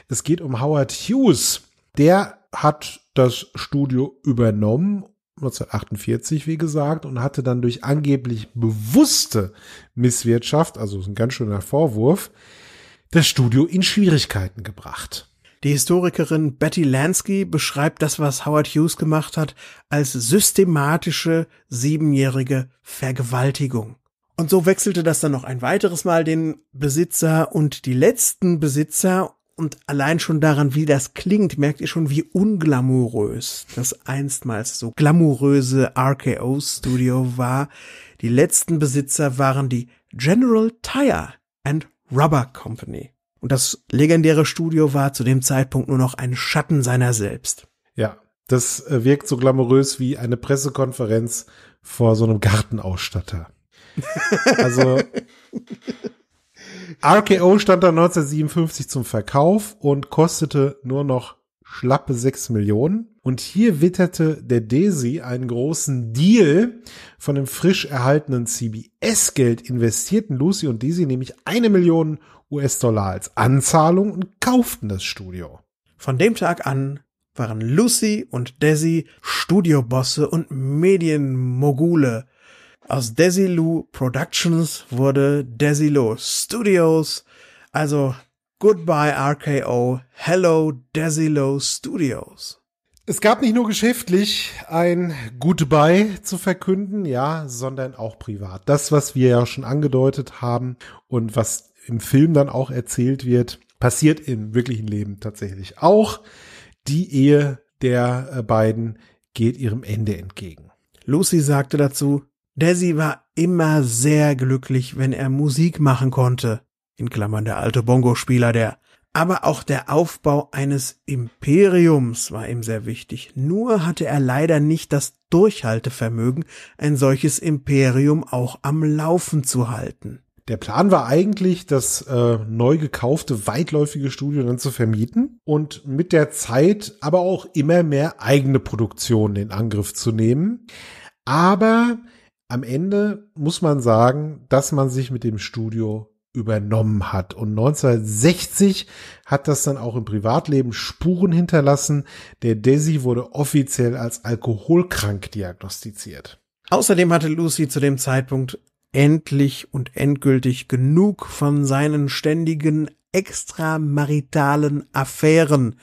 Es geht um Howard Hughes. Der hat das Studio übernommen 1948, wie gesagt, und hatte dann durch angeblich bewusste Misswirtschaft, also ein ganz schöner Vorwurf, das Studio in Schwierigkeiten gebracht. Die Historikerin Betty Lansky beschreibt das, was Howard Hughes gemacht hat, als systematische siebenjährige Vergewaltigung. Und so wechselte das dann noch ein weiteres Mal den Besitzer und die letzten Besitzer und allein schon daran, wie das klingt, merkt ihr schon, wie unglamourös das einstmals so glamouröse RKO Studio war. Die letzten Besitzer waren die General Tire and Rubber Company. Und das legendäre Studio war zu dem Zeitpunkt nur noch ein Schatten seiner selbst. Ja, das äh, wirkt so glamourös wie eine Pressekonferenz vor so einem Gartenausstatter. also RKO stand da 1957 zum Verkauf und kostete nur noch schlappe 6 Millionen. Und hier witterte der Desi einen großen Deal von dem frisch erhaltenen CBS-Geld investierten Lucy und Desi nämlich eine Million US-Dollar als Anzahlung und kauften das Studio. Von dem Tag an waren Lucy und Desi Studiobosse und Medienmogule aus Desilu Productions wurde Desilu Studios. Also Goodbye RKO, Hello Desilu Studios. Es gab nicht nur geschäftlich ein Goodbye zu verkünden, ja, sondern auch privat. Das, was wir ja schon angedeutet haben und was im Film dann auch erzählt wird, passiert im wirklichen Leben tatsächlich auch. Die Ehe der äh, beiden geht ihrem Ende entgegen. Lucy sagte dazu, Desi war immer sehr glücklich, wenn er Musik machen konnte. In Klammern der alte Bongo-Spieler, der. Aber auch der Aufbau eines Imperiums war ihm sehr wichtig. Nur hatte er leider nicht das Durchhaltevermögen, ein solches Imperium auch am Laufen zu halten. Der Plan war eigentlich, das äh, neu gekaufte weitläufige Studio dann zu vermieten und mit der Zeit aber auch immer mehr eigene Produktionen in Angriff zu nehmen. Aber am Ende muss man sagen, dass man sich mit dem Studio übernommen hat. Und 1960 hat das dann auch im Privatleben Spuren hinterlassen. Der Desi wurde offiziell als alkoholkrank diagnostiziert. Außerdem hatte Lucy zu dem Zeitpunkt endlich und endgültig genug von seinen ständigen extramaritalen Affären.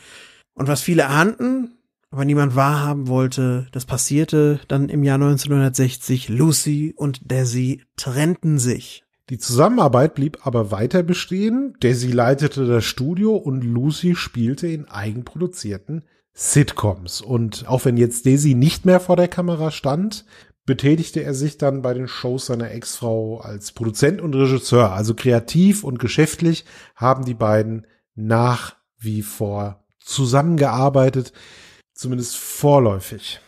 Und was viele ahnten, aber niemand wahrhaben wollte. Das passierte dann im Jahr 1960. Lucy und Desi trennten sich. Die Zusammenarbeit blieb aber weiter bestehen. Desi leitete das Studio und Lucy spielte in eigenproduzierten Sitcoms. Und auch wenn jetzt Desi nicht mehr vor der Kamera stand, betätigte er sich dann bei den Shows seiner Ex-Frau als Produzent und Regisseur. Also kreativ und geschäftlich haben die beiden nach wie vor zusammengearbeitet. Zumindest vorläufig.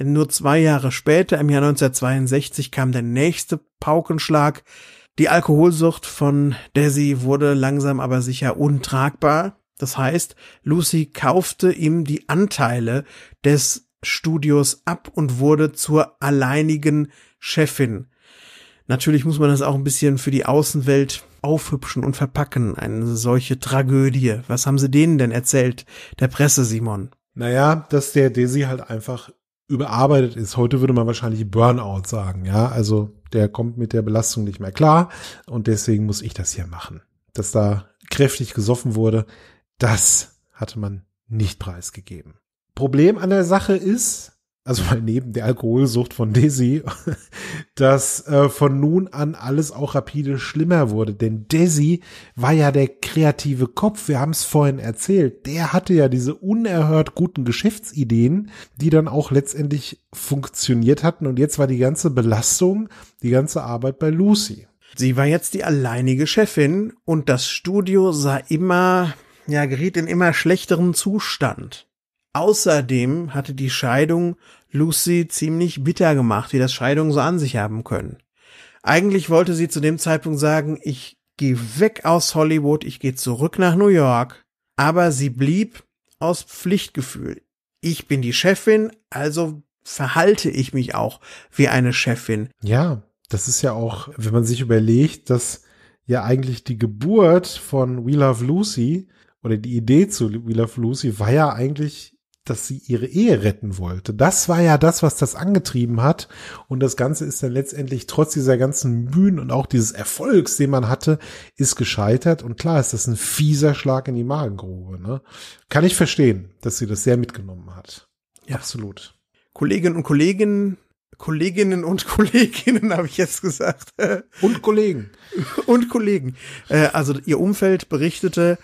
Denn nur zwei Jahre später, im Jahr 1962, kam der nächste Paukenschlag. Die Alkoholsucht von Desi wurde langsam aber sicher untragbar. Das heißt, Lucy kaufte ihm die Anteile des Studios ab und wurde zur alleinigen Chefin. Natürlich muss man das auch ein bisschen für die Außenwelt aufhübschen und verpacken, eine solche Tragödie. Was haben sie denen denn erzählt, der Presse, Simon? Naja, dass der Desi halt einfach überarbeitet ist. Heute würde man wahrscheinlich Burnout sagen, ja. Also der kommt mit der Belastung nicht mehr klar und deswegen muss ich das hier machen. Dass da kräftig gesoffen wurde, das hatte man nicht preisgegeben. Problem an der Sache ist, also weil neben der Alkoholsucht von Desi, dass äh, von nun an alles auch rapide schlimmer wurde. Denn Desi war ja der kreative Kopf, wir haben es vorhin erzählt. Der hatte ja diese unerhört guten Geschäftsideen, die dann auch letztendlich funktioniert hatten. Und jetzt war die ganze Belastung, die ganze Arbeit bei Lucy. Sie war jetzt die alleinige Chefin und das Studio sah immer, ja, geriet in immer schlechteren Zustand. Außerdem hatte die Scheidung Lucy ziemlich bitter gemacht, wie das Scheidungen so an sich haben können. Eigentlich wollte sie zu dem Zeitpunkt sagen, ich gehe weg aus Hollywood, ich gehe zurück nach New York. Aber sie blieb aus Pflichtgefühl. Ich bin die Chefin, also verhalte ich mich auch wie eine Chefin. Ja, das ist ja auch, wenn man sich überlegt, dass ja eigentlich die Geburt von We Love Lucy oder die Idee zu We Love Lucy war ja eigentlich dass sie ihre Ehe retten wollte. Das war ja das, was das angetrieben hat. Und das Ganze ist dann letztendlich trotz dieser ganzen Mühen und auch dieses Erfolgs, den man hatte, ist gescheitert. Und klar ist das ein fieser Schlag in die Magengrube. Ne? Kann ich verstehen, dass sie das sehr mitgenommen hat. Ja. Absolut. Kolleginnen und Kollegen Kolleginnen und Kolleginnen, habe ich jetzt gesagt. Und Kollegen. und Kollegen. Äh, also ihr Umfeld berichtete,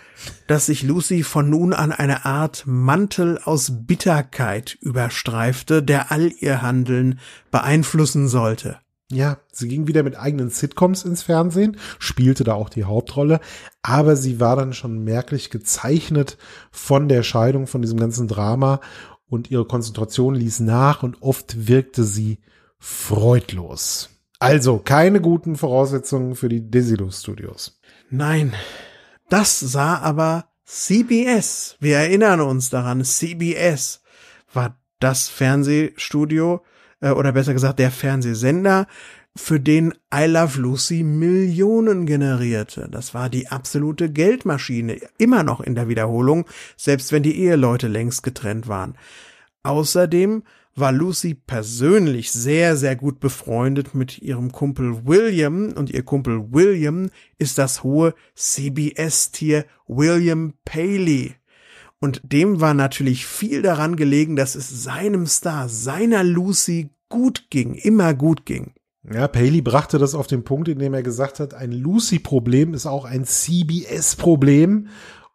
dass sich Lucy von nun an eine Art Mantel aus Bitterkeit überstreifte, der all ihr Handeln beeinflussen sollte. Ja, sie ging wieder mit eigenen Sitcoms ins Fernsehen, spielte da auch die Hauptrolle, aber sie war dann schon merklich gezeichnet von der Scheidung, von diesem ganzen Drama und ihre Konzentration ließ nach und oft wirkte sie freudlos. Also keine guten Voraussetzungen für die Desilu Studios. Nein, das sah aber CBS. Wir erinnern uns daran, CBS war das Fernsehstudio äh, oder besser gesagt der Fernsehsender, für den I Love Lucy Millionen generierte. Das war die absolute Geldmaschine, immer noch in der Wiederholung, selbst wenn die Eheleute längst getrennt waren. Außerdem war Lucy persönlich sehr, sehr gut befreundet mit ihrem Kumpel William und ihr Kumpel William ist das hohe CBS-Tier William Paley. Und dem war natürlich viel daran gelegen, dass es seinem Star, seiner Lucy gut ging, immer gut ging. Ja, Paley brachte das auf den Punkt, indem er gesagt hat, ein Lucy-Problem ist auch ein CBS-Problem.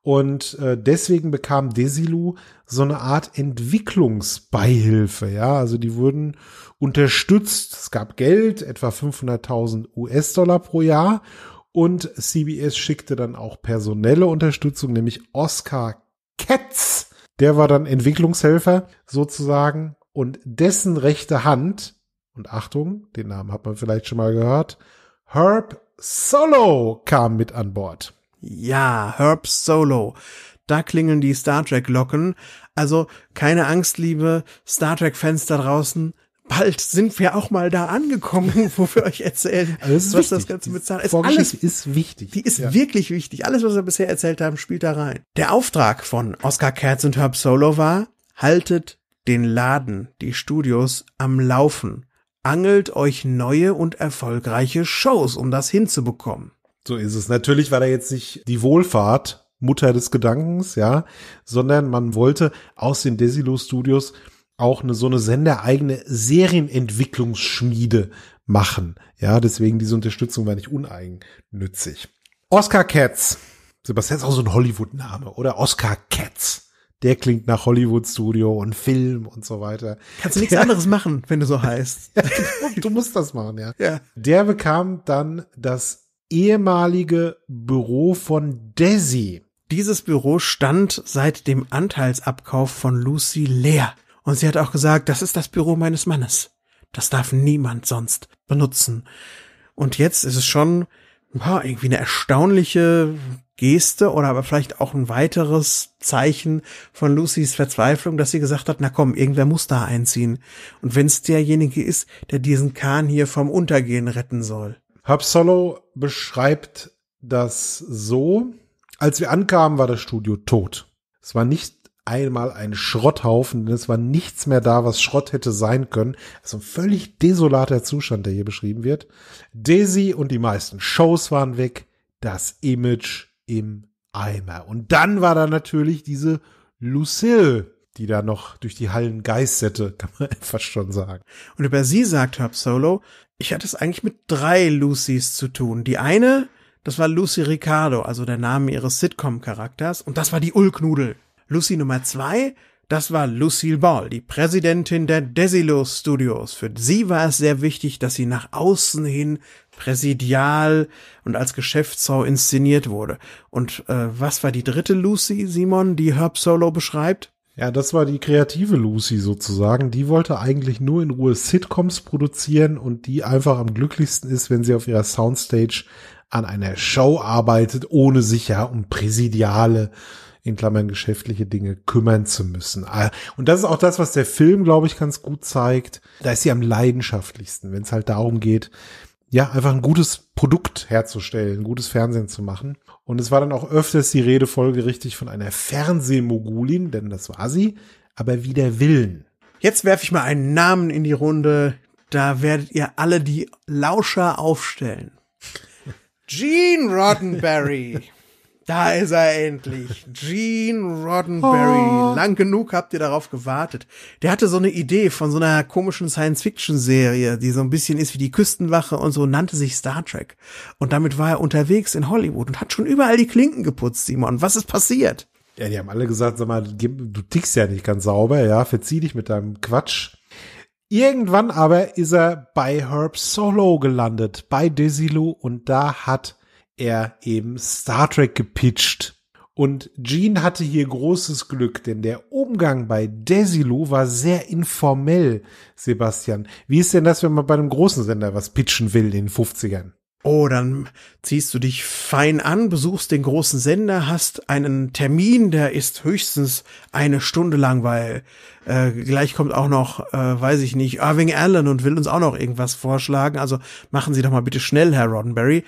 Und äh, deswegen bekam Desilu so eine Art Entwicklungsbeihilfe. Ja, also die wurden unterstützt. Es gab Geld, etwa 500.000 US-Dollar pro Jahr. Und CBS schickte dann auch personelle Unterstützung, nämlich Oscar Katz. Der war dann Entwicklungshelfer sozusagen. Und dessen rechte Hand und Achtung, den Namen hat man vielleicht schon mal gehört. Herb Solo kam mit an Bord. Ja, Herb Solo. Da klingeln die Star Trek Glocken. Also keine Angst, liebe Star Trek Fans da draußen. Bald sind wir auch mal da angekommen, wo wir euch erzählen, also was wichtig. das Ganze bezahlt. Star ist. Alles ist wichtig. Die ist ja. wirklich wichtig. Alles, was wir bisher erzählt haben, spielt da rein. Der Auftrag von Oscar Katz und Herb Solo war, haltet den Laden, die Studios am Laufen angelt euch neue und erfolgreiche Shows, um das hinzubekommen. So ist es. Natürlich war da jetzt nicht die Wohlfahrt Mutter des Gedankens, ja, sondern man wollte aus den Desilo Studios auch eine so eine sendereigene Serienentwicklungsschmiede machen. Ja, deswegen diese Unterstützung war nicht uneigennützig. Oscar Katz. Sebastian ist auch so ein Hollywood-Name, oder? Oscar Katz der klingt nach Hollywood-Studio und Film und so weiter. Kannst du nichts anderes machen, wenn du so heißt. du musst das machen, ja. ja. Der bekam dann das ehemalige Büro von Desi. Dieses Büro stand seit dem Anteilsabkauf von Lucy leer. Und sie hat auch gesagt, das ist das Büro meines Mannes. Das darf niemand sonst benutzen. Und jetzt ist es schon ja, irgendwie eine erstaunliche Geste oder aber vielleicht auch ein weiteres Zeichen von Lucys Verzweiflung, dass sie gesagt hat, na komm, irgendwer muss da einziehen. Und wenn es derjenige ist, der diesen Kahn hier vom Untergehen retten soll. Solo beschreibt das so, als wir ankamen, war das Studio tot. Es war nicht einmal ein Schrotthaufen, denn es war nichts mehr da, was Schrott hätte sein können. Also ein völlig desolater Zustand, der hier beschrieben wird. Daisy und die meisten Shows waren weg. Das Image im Eimer. Und dann war da natürlich diese Lucille, die da noch durch die Hallen geisterte, kann man einfach schon sagen. Und über sie sagt Herb Solo, ich hatte es eigentlich mit drei Lucys zu tun. Die eine, das war Lucy Ricardo, also der Name ihres Sitcom-Charakters, und das war die Ulknudel. Lucy Nummer zwei, das war Lucille Ball, die Präsidentin der Desilo Studios. Für sie war es sehr wichtig, dass sie nach außen hin präsidial und als Geschäftssau inszeniert wurde. Und äh, was war die dritte Lucy, Simon, die Herb Solo beschreibt? Ja, das war die kreative Lucy sozusagen. Die wollte eigentlich nur in Ruhe Sitcoms produzieren und die einfach am glücklichsten ist, wenn sie auf ihrer Soundstage an einer Show arbeitet, ohne sich ja um präsidiale in Klammern geschäftliche Dinge kümmern zu müssen. Ah, und das ist auch das, was der Film, glaube ich, ganz gut zeigt. Da ist sie am leidenschaftlichsten, wenn es halt darum geht, ja, einfach ein gutes Produkt herzustellen, ein gutes Fernsehen zu machen. Und es war dann auch öfters die Rede folgerichtig von einer Fernsehmogulin, denn das war sie, aber wider Willen. Jetzt werfe ich mal einen Namen in die Runde, da werdet ihr alle die Lauscher aufstellen. Gene Roddenberry. Da ist er endlich. Gene Roddenberry. Oh. Lang genug habt ihr darauf gewartet. Der hatte so eine Idee von so einer komischen Science-Fiction-Serie, die so ein bisschen ist wie die Küstenwache und so nannte sich Star Trek. Und damit war er unterwegs in Hollywood und hat schon überall die Klinken geputzt, Simon. Was ist passiert? Ja, die haben alle gesagt, sag mal, du tickst ja nicht ganz sauber, ja, verzieh dich mit deinem Quatsch. Irgendwann aber ist er bei Herb Solo gelandet, bei Desilu und da hat er eben Star Trek gepitcht. Und Gene hatte hier großes Glück, denn der Umgang bei Desilu war sehr informell, Sebastian. Wie ist denn das, wenn man bei einem großen Sender was pitchen will in den 50ern? Oh, dann ziehst du dich fein an, besuchst den großen Sender, hast einen Termin, der ist höchstens eine Stunde lang, weil äh, gleich kommt auch noch, äh, weiß ich nicht, Irving Allen und will uns auch noch irgendwas vorschlagen. Also machen Sie doch mal bitte schnell, Herr Roddenberry.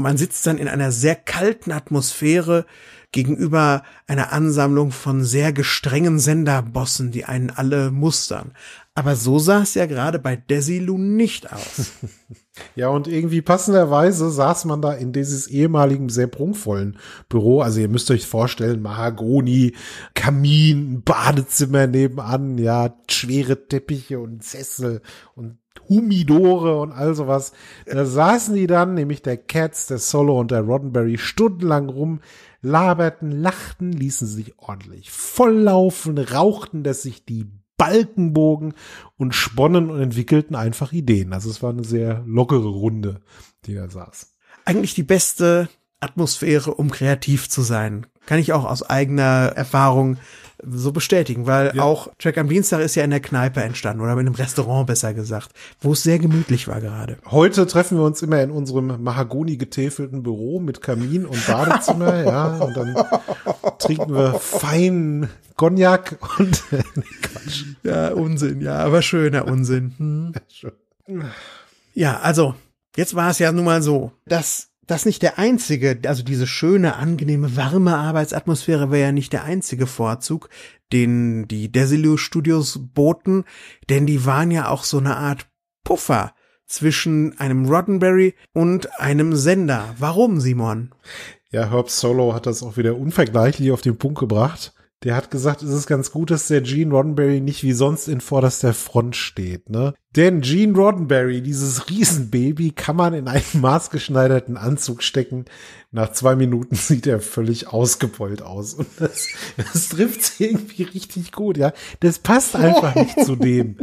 Und man sitzt dann in einer sehr kalten Atmosphäre gegenüber einer Ansammlung von sehr gestrengen Senderbossen, die einen alle mustern. Aber so sah es ja gerade bei Desilu nicht aus. Ja, und irgendwie passenderweise saß man da in dieses ehemaligen, sehr prunkvollen Büro. Also ihr müsst euch vorstellen, Mahagoni, Kamin, Badezimmer nebenan, ja, schwere Teppiche und Sessel und Humidore und all sowas. Da saßen die dann, nämlich der Cats, der Solo und der Roddenberry, stundenlang rum, laberten, lachten, ließen sich ordentlich volllaufen, rauchten, dass sich die Balkenbogen und sponnen und entwickelten einfach Ideen. Also es war eine sehr lockere Runde, die da saß. Eigentlich die beste Atmosphäre, um kreativ zu sein. Kann ich auch aus eigener Erfahrung so bestätigen, weil ja. auch Track am Dienstag ist ja in der Kneipe entstanden oder in einem Restaurant besser gesagt, wo es sehr gemütlich war gerade. Heute treffen wir uns immer in unserem Mahagoni getäfelten Büro mit Kamin und Badezimmer, ja, und dann trinken wir fein Cognac und ja, Unsinn, ja, aber schöner Unsinn. Hm. Ja, also jetzt war es ja nun mal so, dass das nicht der einzige, also diese schöne, angenehme, warme Arbeitsatmosphäre wäre ja nicht der einzige Vorzug, den die Desilu Studios boten, denn die waren ja auch so eine Art Puffer zwischen einem Roddenberry und einem Sender. Warum, Simon? Ja, Herb Solo hat das auch wieder unvergleichlich auf den Punkt gebracht der hat gesagt, es ist ganz gut, dass der Gene Roddenberry nicht wie sonst in vorderster Front steht, ne? Denn Gene Roddenberry, dieses Riesenbaby, kann man in einen maßgeschneiderten Anzug stecken. Nach zwei Minuten sieht er völlig ausgebeult aus. Und das, das trifft irgendwie richtig gut, ja. Das passt einfach nicht zu dem.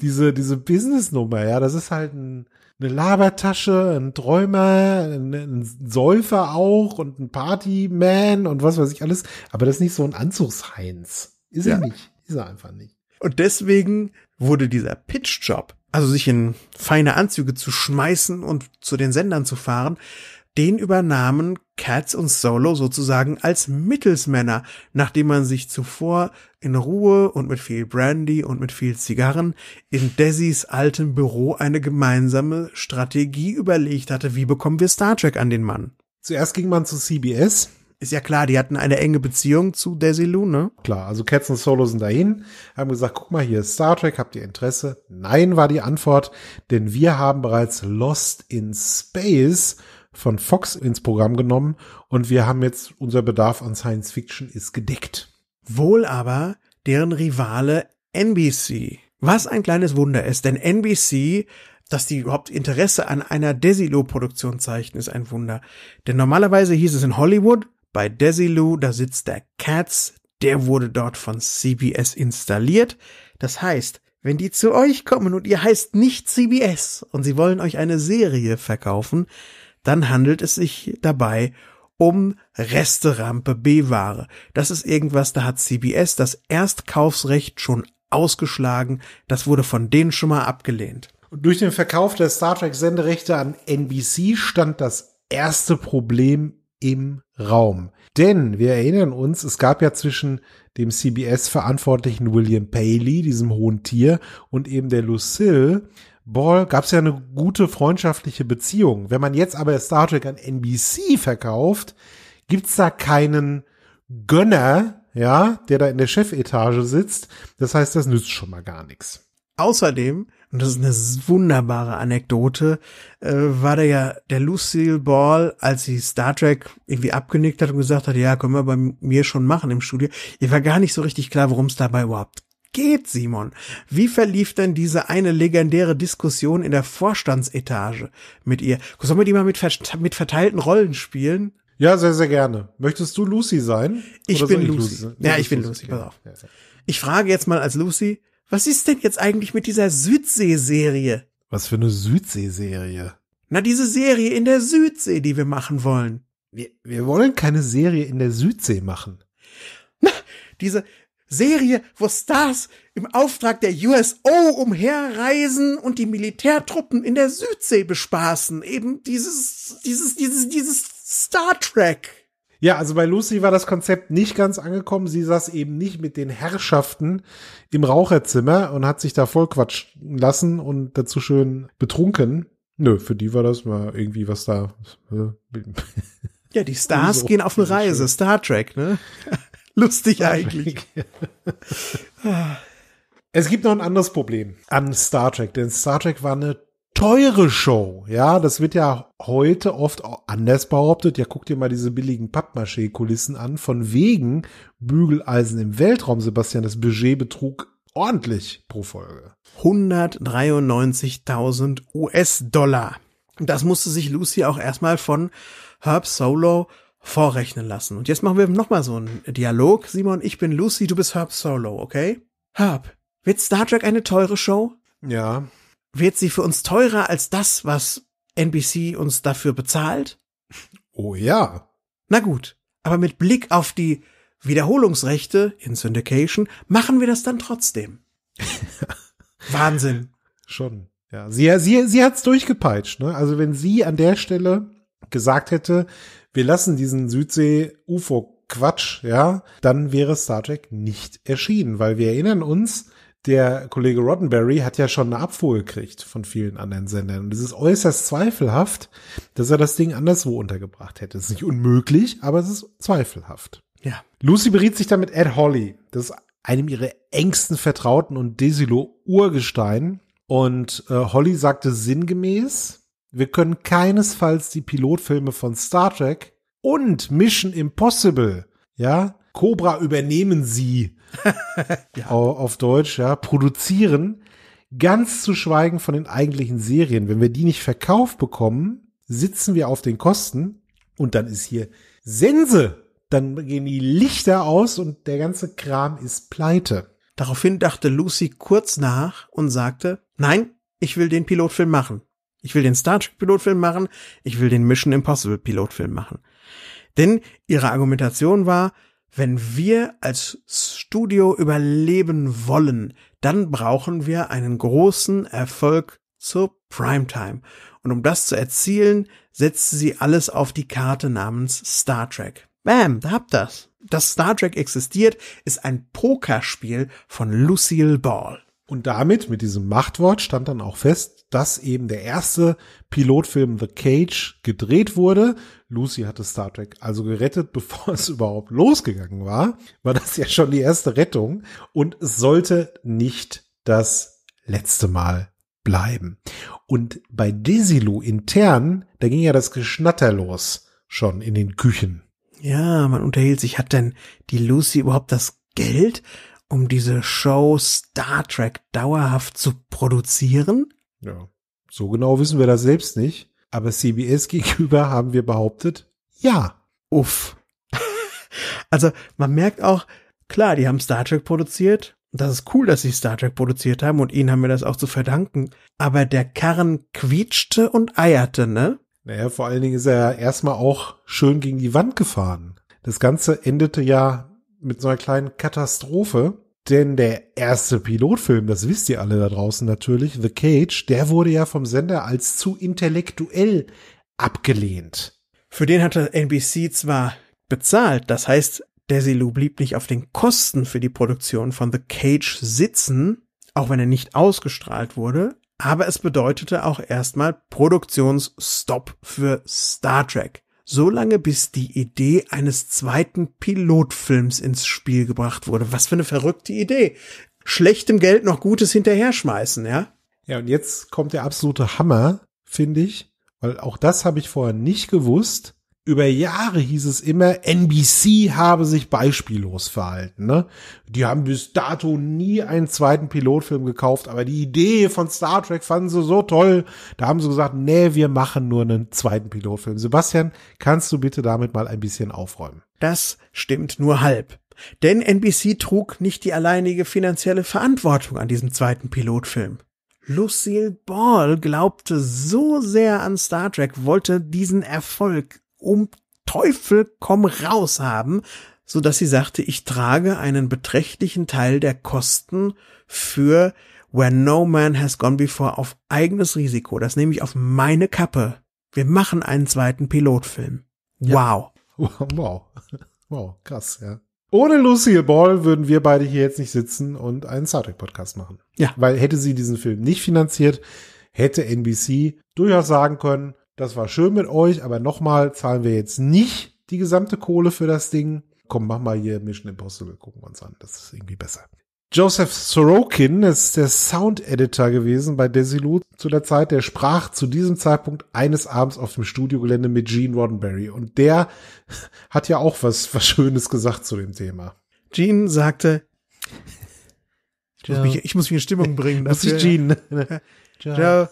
Diese, diese Business-Nummer, ja, das ist halt ein, eine Labertasche, ein Träumer, ein, ein Säufer auch und ein Partyman und was weiß ich alles. Aber das ist nicht so ein Anzugsheinz. Ist ja. er nicht. Ist er einfach nicht. Und deswegen wurde dieser Pitch-Job, also sich in feine Anzüge zu schmeißen und zu den Sendern zu fahren, den übernahmen Cats und Solo sozusagen als Mittelsmänner, nachdem man sich zuvor in Ruhe und mit viel Brandy und mit viel Zigarren in Desis altem Büro eine gemeinsame Strategie überlegt hatte, wie bekommen wir Star Trek an den Mann. Zuerst ging man zu CBS, ist ja klar, die hatten eine enge Beziehung zu Desilu, ne? Klar, also Cats und Solo sind dahin, haben gesagt, guck mal, hier ist Star Trek, habt ihr Interesse? Nein war die Antwort, denn wir haben bereits Lost in Space von Fox ins Programm genommen und wir haben jetzt unser Bedarf an Science Fiction ist gedeckt. Wohl aber deren Rivale NBC. Was ein kleines Wunder ist, denn NBC dass die überhaupt Interesse an einer Desilu-Produktion zeichnen, ist ein Wunder. Denn normalerweise hieß es in Hollywood, bei Desilu, da sitzt der Katz, der wurde dort von CBS installiert. Das heißt, wenn die zu euch kommen und ihr heißt nicht CBS und sie wollen euch eine Serie verkaufen, dann handelt es sich dabei um Resterampe B-Ware. Das ist irgendwas, da hat CBS das Erstkaufsrecht schon ausgeschlagen. Das wurde von denen schon mal abgelehnt. Und durch den Verkauf der Star Trek Senderechte an NBC stand das erste Problem im Raum. Denn wir erinnern uns, es gab ja zwischen dem CBS-Verantwortlichen William Paley, diesem hohen Tier, und eben der Lucille Ball gab es ja eine gute freundschaftliche Beziehung. Wenn man jetzt aber Star Trek an NBC verkauft, gibt's da keinen Gönner, ja, der da in der Chefetage sitzt. Das heißt, das nützt schon mal gar nichts. Außerdem, und das ist eine wunderbare Anekdote, äh, war da ja der Lucille Ball, als sie Star Trek irgendwie abgenickt hat und gesagt hat, ja, können wir bei mir schon machen im Studio. Ihr war gar nicht so richtig klar, worum es dabei überhaupt geht, Simon? Wie verlief denn diese eine legendäre Diskussion in der Vorstandsetage mit ihr? Sollen wir die mal mit, mit verteilten Rollen spielen? Ja, sehr, sehr gerne. Möchtest du Lucy sein? Ich bin Lucy. Lucy? Ja, ich bin Lucy. Pass auf. Ich frage jetzt mal als Lucy, was ist denn jetzt eigentlich mit dieser Südsee-Serie? Was für eine Südsee-Serie? Na, diese Serie in der Südsee, die wir machen wollen. Wir, wir wollen keine Serie in der Südsee machen. Na, diese, Serie, wo Stars im Auftrag der USO umherreisen und die Militärtruppen in der Südsee bespaßen. Eben dieses, dieses, dieses, dieses Star Trek. Ja, also bei Lucy war das Konzept nicht ganz angekommen. Sie saß eben nicht mit den Herrschaften im Raucherzimmer und hat sich da vollquatschen lassen und dazu schön betrunken. Nö, für die war das mal irgendwie was da. Ja, die Stars so, gehen auf eine Reise, Star Trek, ne? Lustig eigentlich. es gibt noch ein anderes Problem an Star Trek, denn Star Trek war eine teure Show. Ja, das wird ja heute oft anders behauptet. Ja, guck dir mal diese billigen Pappmaché-Kulissen an. Von wegen Bügeleisen im Weltraum, Sebastian. Das Budget betrug ordentlich pro Folge. 193.000 US-Dollar. Das musste sich Lucy auch erstmal von Herb Solo vorrechnen lassen. Und jetzt machen wir nochmal so einen Dialog. Simon, ich bin Lucy, du bist Herb Solo, okay? Herb, wird Star Trek eine teure Show? Ja. Wird sie für uns teurer als das, was NBC uns dafür bezahlt? Oh ja. Na gut, aber mit Blick auf die Wiederholungsrechte in Syndication machen wir das dann trotzdem. Wahnsinn. Schon. Ja, sie, sie, sie hat's durchgepeitscht, ne? Also wenn sie an der Stelle gesagt hätte, wir lassen diesen Südsee-UFO-Quatsch, ja, dann wäre Star Trek nicht erschienen, weil wir erinnern uns, der Kollege Roddenberry hat ja schon eine Abfuhr gekriegt von vielen anderen Sendern. Und es ist äußerst zweifelhaft, dass er das Ding anderswo untergebracht hätte. Es ist nicht unmöglich, aber es ist zweifelhaft. Ja. Lucy beriet sich damit Ed Holly. Das ist einem ihrer engsten Vertrauten und Desilo Urgestein. Und äh, Holly sagte sinngemäß, wir können keinesfalls die Pilotfilme von Star Trek und Mission Impossible, ja, Cobra übernehmen sie ja. auf Deutsch, ja, produzieren, ganz zu schweigen von den eigentlichen Serien. Wenn wir die nicht verkauft bekommen, sitzen wir auf den Kosten und dann ist hier Sense. Dann gehen die Lichter aus und der ganze Kram ist pleite. Daraufhin dachte Lucy kurz nach und sagte, nein, ich will den Pilotfilm machen. Ich will den Star Trek Pilotfilm machen, ich will den Mission Impossible Pilotfilm machen. Denn ihre Argumentation war, wenn wir als Studio überleben wollen, dann brauchen wir einen großen Erfolg zur Primetime. Und um das zu erzielen, setzte sie alles auf die Karte namens Star Trek. Bam, da habt das. Dass Star Trek existiert, ist ein Pokerspiel von Lucille Ball. Und damit, mit diesem Machtwort, stand dann auch fest, dass eben der erste Pilotfilm The Cage gedreht wurde. Lucy hatte Star Trek also gerettet, bevor es überhaupt losgegangen war. War das ja schon die erste Rettung und es sollte nicht das letzte Mal bleiben. Und bei Desilu intern, da ging ja das Geschnatter los schon in den Küchen. Ja, man unterhielt sich, hat denn die Lucy überhaupt das Geld, um diese Show Star Trek dauerhaft zu produzieren? Ja. So genau wissen wir das selbst nicht. Aber CBS gegenüber haben wir behauptet, ja. Uff. also man merkt auch, klar, die haben Star Trek produziert. Das ist cool, dass sie Star Trek produziert haben und ihnen haben wir das auch zu verdanken. Aber der Karren quietschte und eierte, ne? Naja, vor allen Dingen ist er ja erstmal auch schön gegen die Wand gefahren. Das Ganze endete ja mit so einer kleinen Katastrophe, denn der erste Pilotfilm, das wisst ihr alle da draußen natürlich, The Cage, der wurde ja vom Sender als zu intellektuell abgelehnt. Für den hatte NBC zwar bezahlt, das heißt, Desilu blieb nicht auf den Kosten für die Produktion von The Cage sitzen, auch wenn er nicht ausgestrahlt wurde, aber es bedeutete auch erstmal Produktionsstopp für Star Trek so lange, bis die Idee eines zweiten Pilotfilms ins Spiel gebracht wurde. Was für eine verrückte Idee. Schlechtem Geld noch Gutes hinterher schmeißen, ja? Ja, und jetzt kommt der absolute Hammer, finde ich, weil auch das habe ich vorher nicht gewusst über Jahre hieß es immer, NBC habe sich beispiellos verhalten. Ne? Die haben bis dato nie einen zweiten Pilotfilm gekauft, aber die Idee von Star Trek fanden sie so toll. Da haben sie gesagt, nee, wir machen nur einen zweiten Pilotfilm. Sebastian, kannst du bitte damit mal ein bisschen aufräumen? Das stimmt nur halb. Denn NBC trug nicht die alleinige finanzielle Verantwortung an diesem zweiten Pilotfilm. Lucille Ball glaubte so sehr an Star Trek, wollte diesen Erfolg um Teufel komm raus haben, so dass sie sagte, ich trage einen beträchtlichen Teil der Kosten für Where No Man Has Gone Before auf eigenes Risiko. Das nehme ich auf meine Kappe. Wir machen einen zweiten Pilotfilm. Wow. Wow. Wow, krass, ja. Ohne Lucille Ball würden wir beide hier jetzt nicht sitzen und einen Star Trek Podcast machen. Ja. Weil hätte sie diesen Film nicht finanziert, hätte NBC durchaus sagen können, das war schön mit euch, aber nochmal zahlen wir jetzt nicht die gesamte Kohle für das Ding. Komm, mach mal hier Mission Impossible, gucken wir uns an. Das ist irgendwie besser. Joseph Sorokin ist der Sound-Editor gewesen bei Desilu zu der Zeit. Der sprach zu diesem Zeitpunkt eines Abends auf dem Studiogelände mit Gene Roddenberry. Und der hat ja auch was, was Schönes gesagt zu dem Thema. Gene sagte, ich, muss mich, ich muss mich in Stimmung bringen. Das ist Gene. Joe.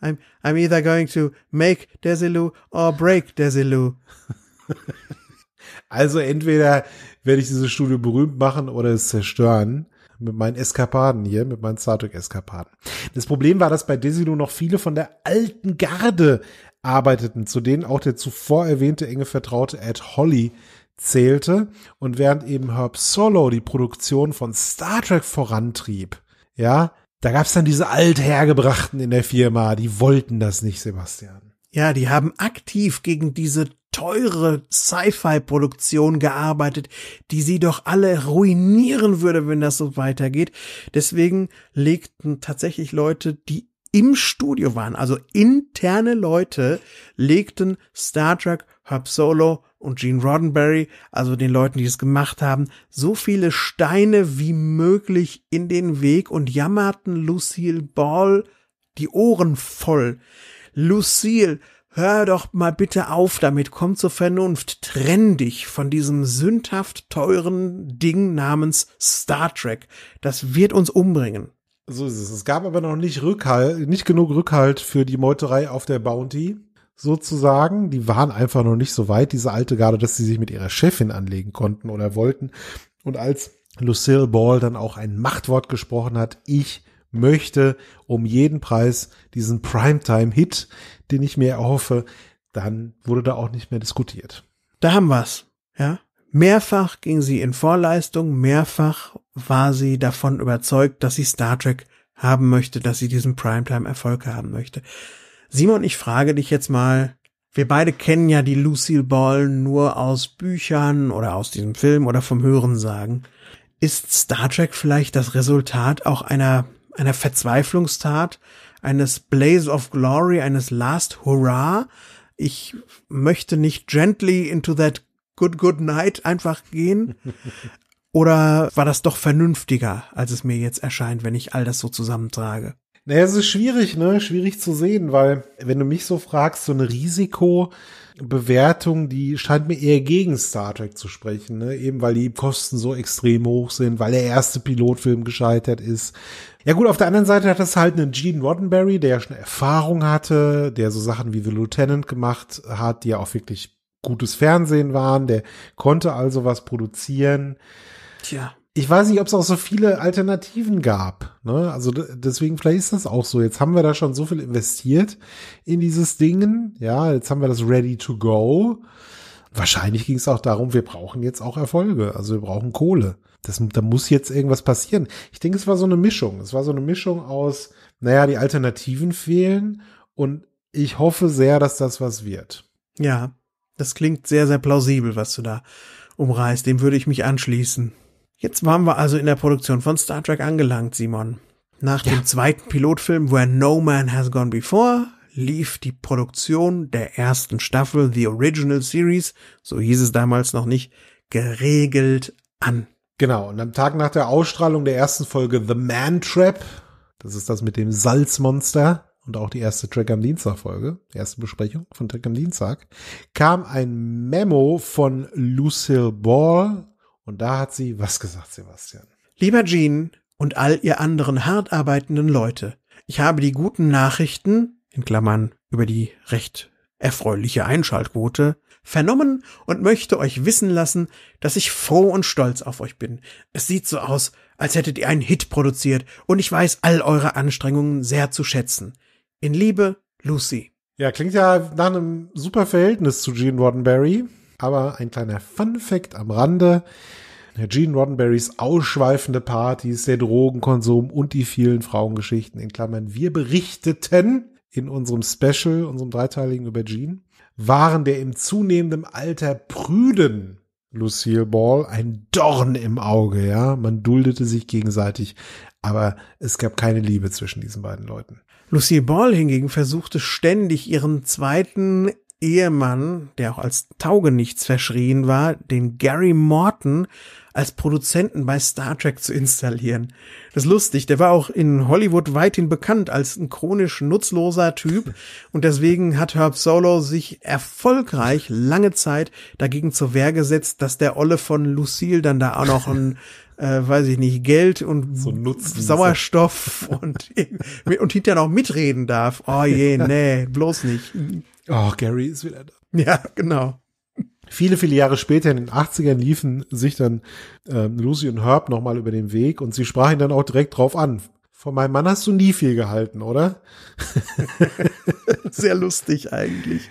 I'm I'm either going to make Desilu or break Desilu. Also entweder werde ich dieses Studio berühmt machen oder es zerstören mit meinen Eskapaden hier, mit meinen Star Trek Eskapaden. Das Problem war, dass bei Desilu noch viele von der alten Garde arbeiteten, zu denen auch der zuvor erwähnte enge Vertraute Ed Holly zählte und während eben Herb Solo die Produktion von Star Trek vorantrieb, ja, da gab's dann diese althergebrachten in der Firma, die wollten das nicht, Sebastian. Ja, die haben aktiv gegen diese teure Sci-Fi-Produktion gearbeitet, die sie doch alle ruinieren würde, wenn das so weitergeht. Deswegen legten tatsächlich Leute, die im Studio waren, also interne Leute, legten Star Trek Hub Solo und Gene Roddenberry, also den Leuten, die es gemacht haben, so viele Steine wie möglich in den Weg und jammerten Lucille Ball die Ohren voll. Lucille, hör doch mal bitte auf damit, komm zur Vernunft, trenn dich von diesem sündhaft teuren Ding namens Star Trek. Das wird uns umbringen. So ist es. Es gab aber noch nicht Rückhalt, nicht genug Rückhalt für die Meuterei auf der Bounty sozusagen. Die waren einfach noch nicht so weit, diese alte Garde, dass sie sich mit ihrer Chefin anlegen konnten oder wollten. Und als Lucille Ball dann auch ein Machtwort gesprochen hat, ich möchte um jeden Preis diesen Primetime-Hit, den ich mir erhoffe, dann wurde da auch nicht mehr diskutiert. Da haben wir's, ja. Mehrfach ging sie in Vorleistung, mehrfach war sie davon überzeugt, dass sie Star Trek haben möchte, dass sie diesen Primetime-Erfolg haben möchte. Simon, ich frage dich jetzt mal, wir beide kennen ja die Lucille Ball nur aus Büchern oder aus diesem Film oder vom Hörensagen. Ist Star Trek vielleicht das Resultat auch einer, einer Verzweiflungstat, eines Blaze of Glory, eines Last Hurrah? Ich möchte nicht gently into that good good night einfach gehen. Oder war das doch vernünftiger, als es mir jetzt erscheint, wenn ich all das so zusammentrage? Naja, es ist schwierig, ne? Schwierig zu sehen, weil, wenn du mich so fragst, so eine Risikobewertung, die scheint mir eher gegen Star Trek zu sprechen, ne? Eben weil die Kosten so extrem hoch sind, weil der erste Pilotfilm gescheitert ist. Ja gut, auf der anderen Seite hat das halt einen Gene Roddenberry, der ja schon Erfahrung hatte, der so Sachen wie The Lieutenant gemacht hat, die ja auch wirklich gutes Fernsehen waren, der konnte also was produzieren. Tja ich weiß nicht, ob es auch so viele Alternativen gab. Ne? Also deswegen, vielleicht ist das auch so. Jetzt haben wir da schon so viel investiert in dieses Ding. Ja, jetzt haben wir das ready to go. Wahrscheinlich ging es auch darum, wir brauchen jetzt auch Erfolge. Also wir brauchen Kohle. Das, da muss jetzt irgendwas passieren. Ich denke, es war so eine Mischung. Es war so eine Mischung aus, naja, die Alternativen fehlen und ich hoffe sehr, dass das was wird. Ja, das klingt sehr, sehr plausibel, was du da umreißt. Dem würde ich mich anschließen. Jetzt waren wir also in der Produktion von Star Trek angelangt, Simon. Nach ja. dem zweiten Pilotfilm Where No Man Has Gone Before lief die Produktion der ersten Staffel The Original Series, so hieß es damals noch nicht, geregelt an. Genau, und am Tag nach der Ausstrahlung der ersten Folge The Man Trap, das ist das mit dem Salzmonster und auch die erste Track am Dienstag Folge, erste Besprechung von Track am Dienstag, kam ein Memo von Lucille Ball, und da hat sie was gesagt, Sebastian. Lieber Jean und all ihr anderen hart arbeitenden Leute, ich habe die guten Nachrichten, in Klammern über die recht erfreuliche Einschaltquote, vernommen und möchte euch wissen lassen, dass ich froh und stolz auf euch bin. Es sieht so aus, als hättet ihr einen Hit produziert und ich weiß all eure Anstrengungen sehr zu schätzen. In Liebe, Lucy. Ja, klingt ja nach einem super Verhältnis zu Gene Roddenberry. Aber ein kleiner Fun Fact am Rande. Gene Roddenberrys ausschweifende Partys, der Drogenkonsum und die vielen Frauengeschichten in Klammern. Wir berichteten in unserem Special, unserem dreiteiligen über Gene, waren der im zunehmenden Alter prüden Lucille Ball ein Dorn im Auge, ja. Man duldete sich gegenseitig, aber es gab keine Liebe zwischen diesen beiden Leuten. Lucille Ball hingegen versuchte ständig ihren zweiten Ehemann, der auch als Taugenichts verschrien war, den Gary Morton als Produzenten bei Star Trek zu installieren. Das ist lustig, der war auch in Hollywood weithin bekannt als ein chronisch nutzloser Typ und deswegen hat Herb Solo sich erfolgreich lange Zeit dagegen zur Wehr gesetzt, dass der Olle von Lucille dann da auch noch ein äh, weiß ich nicht, Geld und so Sauerstoff und, und hinterher noch mitreden darf. Oh je, nee, bloß nicht. Oh, Gary ist wieder da. Ja, genau. Viele, viele Jahre später, in den 80ern, liefen sich dann äh, Lucy und Herb nochmal über den Weg und sie sprachen dann auch direkt drauf an. Von meinem Mann hast du nie viel gehalten, oder? Sehr lustig eigentlich.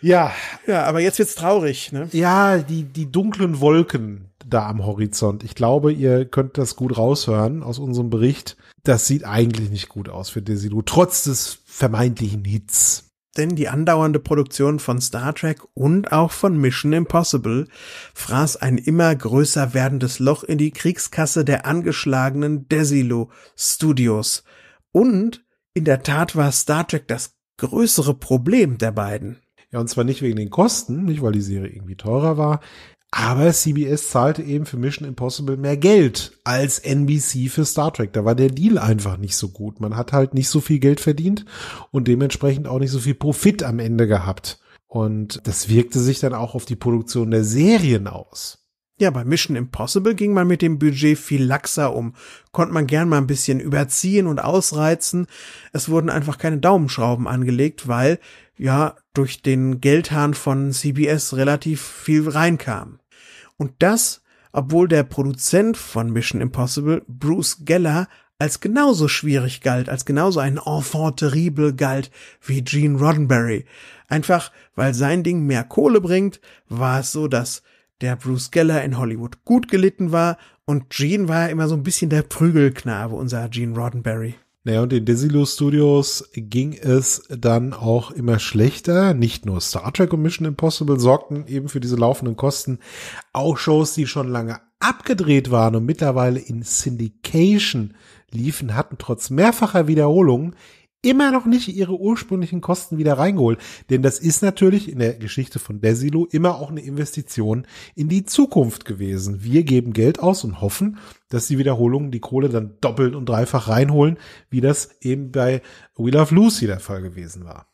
Ja. Ja, aber jetzt wird's traurig, ne? Ja, die, die dunklen Wolken da am Horizont. Ich glaube, ihr könnt das gut raushören aus unserem Bericht. Das sieht eigentlich nicht gut aus für Desilu, trotz des vermeintlichen Hits. Denn die andauernde Produktion von Star Trek und auch von Mission Impossible fraß ein immer größer werdendes Loch in die Kriegskasse der angeschlagenen Desilo Studios. Und in der Tat war Star Trek das größere Problem der beiden. Ja, und zwar nicht wegen den Kosten, nicht weil die Serie irgendwie teurer war, aber CBS zahlte eben für Mission Impossible mehr Geld als NBC für Star Trek. Da war der Deal einfach nicht so gut. Man hat halt nicht so viel Geld verdient und dementsprechend auch nicht so viel Profit am Ende gehabt. Und das wirkte sich dann auch auf die Produktion der Serien aus. Ja, bei Mission Impossible ging man mit dem Budget viel laxer um, konnte man gern mal ein bisschen überziehen und ausreizen. Es wurden einfach keine Daumenschrauben angelegt, weil ja durch den Geldhahn von CBS relativ viel reinkam. Und das, obwohl der Produzent von Mission Impossible, Bruce Geller, als genauso schwierig galt, als genauso ein Enfant terrible galt wie Gene Roddenberry. Einfach, weil sein Ding mehr Kohle bringt, war es so, dass der Bruce Geller in Hollywood gut gelitten war und Gene war immer so ein bisschen der Prügelknabe, unser Gene Roddenberry. Naja, und in Desilu Studios ging es dann auch immer schlechter. Nicht nur Star Trek und Mission Impossible sorgten eben für diese laufenden Kosten. Auch Shows, die schon lange abgedreht waren und mittlerweile in Syndication liefen, hatten trotz mehrfacher Wiederholungen immer noch nicht ihre ursprünglichen Kosten wieder reingeholt. Denn das ist natürlich in der Geschichte von Desilu immer auch eine Investition in die Zukunft gewesen. Wir geben Geld aus und hoffen, dass die Wiederholungen die Kohle dann doppelt und dreifach reinholen, wie das eben bei We Love Lucy der Fall gewesen war.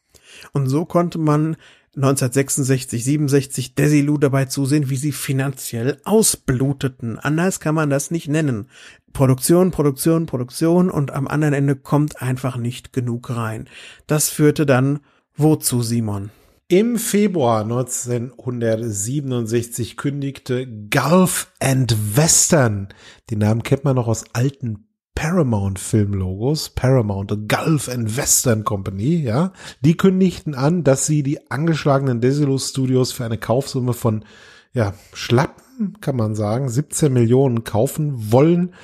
Und so konnte man 1966, 67 Desilu dabei zusehen, wie sie finanziell ausbluteten. Anders kann man das nicht nennen. Produktion, Produktion, Produktion und am anderen Ende kommt einfach nicht genug rein. Das führte dann wozu, Simon? Im Februar 1967 kündigte Gulf and Western, den Namen kennt man noch aus alten Paramount Filmlogos, Paramount Gulf and Western Company, ja, die kündigten an, dass sie die angeschlagenen Desilu Studios für eine Kaufsumme von ja, schlappen kann man sagen, 17 Millionen kaufen wollen.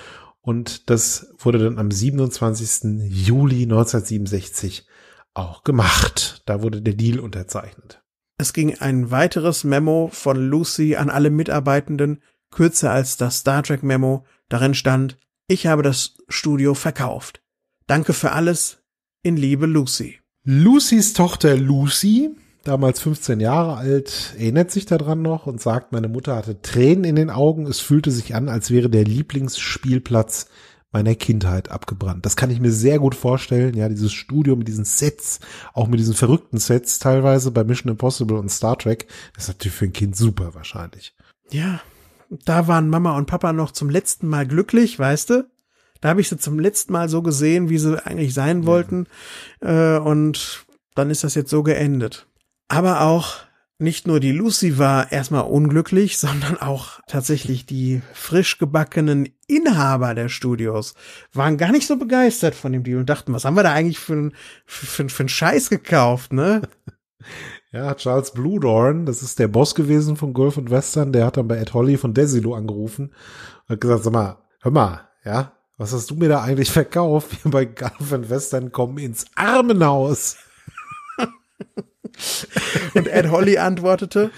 Und das wurde dann am 27. Juli 1967 auch gemacht. Da wurde der Deal unterzeichnet. Es ging ein weiteres Memo von Lucy an alle Mitarbeitenden, kürzer als das Star Trek Memo. Darin stand, ich habe das Studio verkauft. Danke für alles. In Liebe Lucy. Lucys Tochter Lucy damals 15 Jahre alt, erinnert sich daran noch und sagt, meine Mutter hatte Tränen in den Augen. Es fühlte sich an, als wäre der Lieblingsspielplatz meiner Kindheit abgebrannt. Das kann ich mir sehr gut vorstellen. Ja, dieses Studio mit diesen Sets, auch mit diesen verrückten Sets teilweise bei Mission Impossible und Star Trek, das ist natürlich für ein Kind super wahrscheinlich. Ja, da waren Mama und Papa noch zum letzten Mal glücklich, weißt du? Da habe ich sie zum letzten Mal so gesehen, wie sie eigentlich sein wollten. Ja. Äh, und dann ist das jetzt so geendet. Aber auch nicht nur die Lucy war erstmal unglücklich, sondern auch tatsächlich die frisch gebackenen Inhaber der Studios waren gar nicht so begeistert von dem Deal und dachten, was haben wir da eigentlich für einen für, für, Scheiß gekauft, ne? Ja, Charles Bludorn, das ist der Boss gewesen von Golf und Western, der hat dann bei Ed Holly von Desilu angerufen und hat gesagt, sag mal, hör mal, ja, was hast du mir da eigentlich verkauft? Wir bei Golf und Western kommen ins Armenhaus. Und Ed Holly antwortete,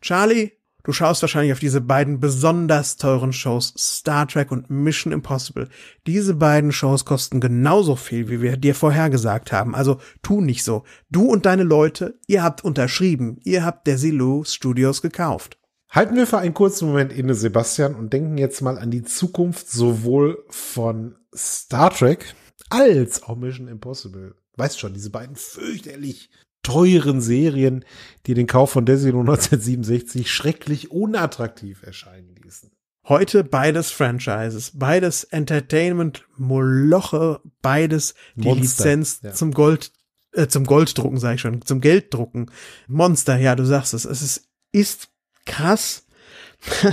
Charlie, du schaust wahrscheinlich auf diese beiden besonders teuren Shows Star Trek und Mission Impossible. Diese beiden Shows kosten genauso viel, wie wir dir vorhergesagt haben. Also tu nicht so. Du und deine Leute, ihr habt unterschrieben. Ihr habt Desi Lou Studios gekauft. Halten wir für einen kurzen Moment inne, Sebastian, und denken jetzt mal an die Zukunft sowohl von Star Trek als auch Mission Impossible. Weißt schon, diese beiden fürchterlich teuren Serien, die den Kauf von Desilo 1967 schrecklich unattraktiv erscheinen ließen. Heute beides Franchises, beides Entertainment Moloche, beides die Monster, Lizenz ja. zum Gold äh, zum Golddrucken sage ich schon, zum Gelddrucken. Monster, ja, du sagst es, es ist, ist krass.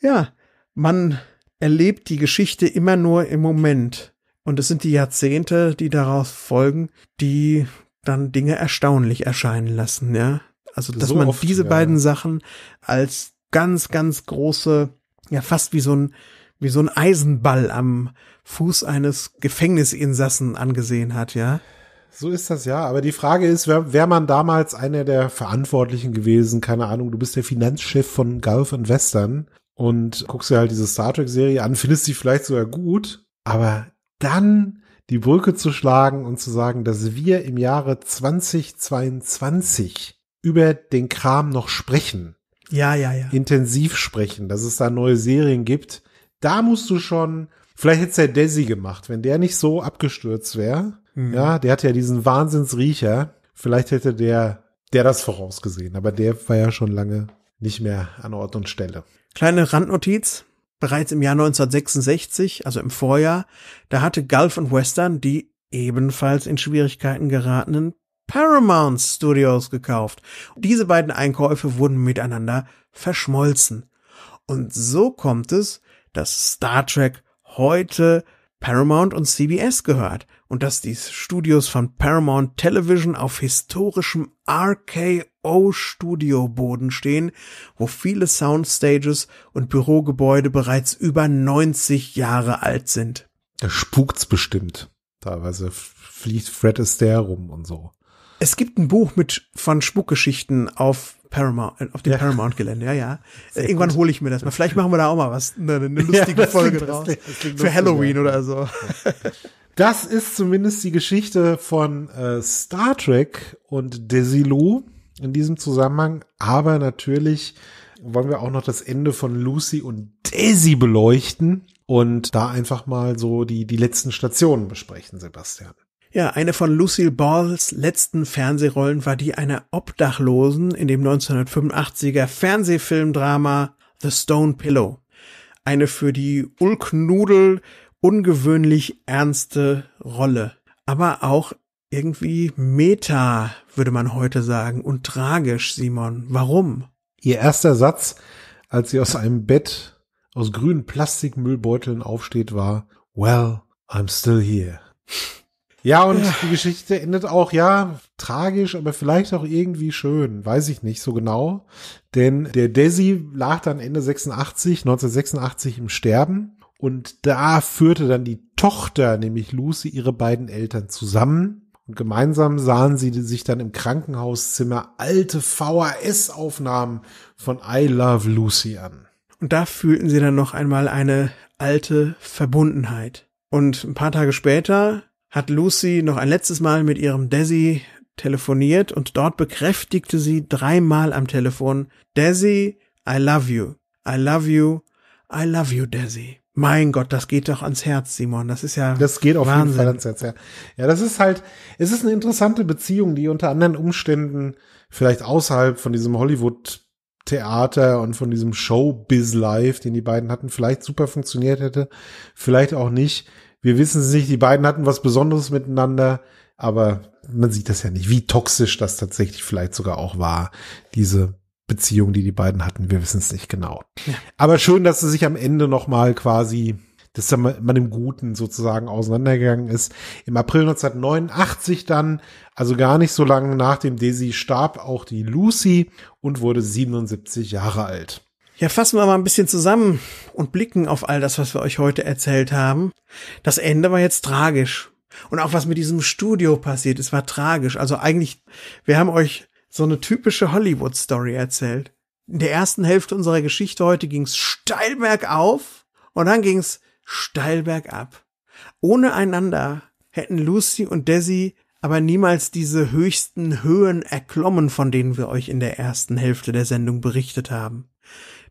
ja, man erlebt die Geschichte immer nur im Moment. Und es sind die Jahrzehnte, die daraus folgen, die dann Dinge erstaunlich erscheinen lassen, ja. Also, dass so man oft, diese ja. beiden Sachen als ganz, ganz große, ja, fast wie so ein, wie so ein Eisenball am Fuß eines Gefängnisinsassen angesehen hat, ja. So ist das ja. Aber die Frage ist, wäre wär man damals einer der Verantwortlichen gewesen? Keine Ahnung, du bist der Finanzchef von Gulf and Western und guckst dir halt diese Star Trek-Serie an, findest sie vielleicht sogar gut, aber dann die Brücke zu schlagen und zu sagen, dass wir im Jahre 2022 über den Kram noch sprechen. Ja, ja, ja. Intensiv sprechen, dass es da neue Serien gibt. Da musst du schon, vielleicht hätte es der Desi gemacht, wenn der nicht so abgestürzt wäre. Mhm. Ja, der hatte ja diesen Wahnsinnsriecher. Vielleicht hätte der, der das vorausgesehen, aber der war ja schon lange nicht mehr an Ort und Stelle. Kleine Randnotiz bereits im Jahr 1966, also im Vorjahr, da hatte Gulf und Western die ebenfalls in Schwierigkeiten geratenen Paramount Studios gekauft. Diese beiden Einkäufe wurden miteinander verschmolzen. Und so kommt es, dass Star Trek heute Paramount und CBS gehört und dass die Studios von Paramount Television auf historischem RKO-Studioboden stehen, wo viele Soundstages und Bürogebäude bereits über 90 Jahre alt sind. Da spukt's bestimmt. Teilweise fliegt Fred Astaire rum und so. Es gibt ein Buch mit von Spukgeschichten auf Paramount, äh, auf dem ja. Paramount-Gelände, ja, ja. Sehr Irgendwann hole ich mir das mal. Vielleicht machen wir da auch mal was, ne, eine, eine lustige ja, Folge klingt, draus. Klingt, klingt Für lustig, Halloween ja. oder so. Das ist zumindest die Geschichte von äh, Star Trek und Desilu in diesem Zusammenhang. Aber natürlich wollen wir auch noch das Ende von Lucy und Daisy beleuchten und da einfach mal so die, die letzten Stationen besprechen, Sebastian. Ja, eine von Lucille Balls letzten Fernsehrollen war die einer Obdachlosen in dem 1985er Fernsehfilmdrama The Stone Pillow. Eine für die Ulknudel ungewöhnlich ernste Rolle, aber auch irgendwie meta, würde man heute sagen, und tragisch, Simon. Warum? Ihr erster Satz, als sie aus einem Bett aus grünen Plastikmüllbeuteln aufsteht, war, Well, I'm still here. Ja, und die Geschichte endet auch, ja, tragisch, aber vielleicht auch irgendwie schön, weiß ich nicht so genau. Denn der Desi lag dann Ende 86, 1986 im Sterben und da führte dann die Tochter, nämlich Lucy, ihre beiden Eltern zusammen. Und gemeinsam sahen sie sich dann im Krankenhauszimmer alte VHS-Aufnahmen von I Love Lucy an. Und da fühlten sie dann noch einmal eine alte Verbundenheit. Und ein paar Tage später hat Lucy noch ein letztes Mal mit ihrem Desi telefoniert und dort bekräftigte sie dreimal am Telefon, Desi, I love you, I love you, I love you, Desi. Mein Gott, das geht doch ans Herz, Simon. Das ist ja. Das geht auf Wahnsinn. jeden Fall ans Herz, ja. Ja, das ist halt, es ist eine interessante Beziehung, die unter anderen Umständen vielleicht außerhalb von diesem Hollywood Theater und von diesem Showbiz Live, den die beiden hatten, vielleicht super funktioniert hätte, vielleicht auch nicht. Wir wissen es nicht, die beiden hatten was Besonderes miteinander, aber man sieht das ja nicht, wie toxisch das tatsächlich vielleicht sogar auch war, diese Beziehung, die die beiden hatten. Wir wissen es nicht genau. Aber schön, dass sie sich am Ende noch mal quasi dass man im Guten sozusagen auseinandergegangen ist. Im April 1989 dann, also gar nicht so lange nach dem Desi starb, auch die Lucy und wurde 77 Jahre alt. Ja, fassen wir mal ein bisschen zusammen und blicken auf all das, was wir euch heute erzählt haben. Das Ende war jetzt tragisch. Und auch was mit diesem Studio passiert es war tragisch. Also eigentlich, wir haben euch so eine typische Hollywood-Story erzählt. In der ersten Hälfte unserer Geschichte heute ging's steil bergauf und dann ging's steil bergab. Ohne einander hätten Lucy und Desi aber niemals diese höchsten Höhen erklommen, von denen wir euch in der ersten Hälfte der Sendung berichtet haben.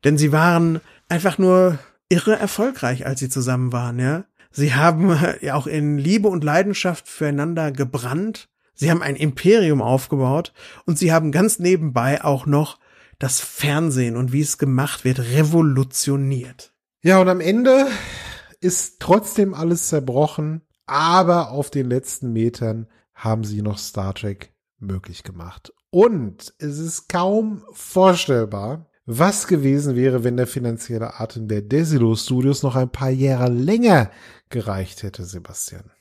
Denn sie waren einfach nur irre erfolgreich, als sie zusammen waren, ja. Sie haben ja auch in Liebe und Leidenschaft füreinander gebrannt Sie haben ein Imperium aufgebaut und sie haben ganz nebenbei auch noch das Fernsehen und wie es gemacht wird revolutioniert. Ja, und am Ende ist trotzdem alles zerbrochen, aber auf den letzten Metern haben sie noch Star Trek möglich gemacht. Und es ist kaum vorstellbar, was gewesen wäre, wenn der finanzielle Atem der Desilo Studios noch ein paar Jahre länger gereicht hätte, Sebastian.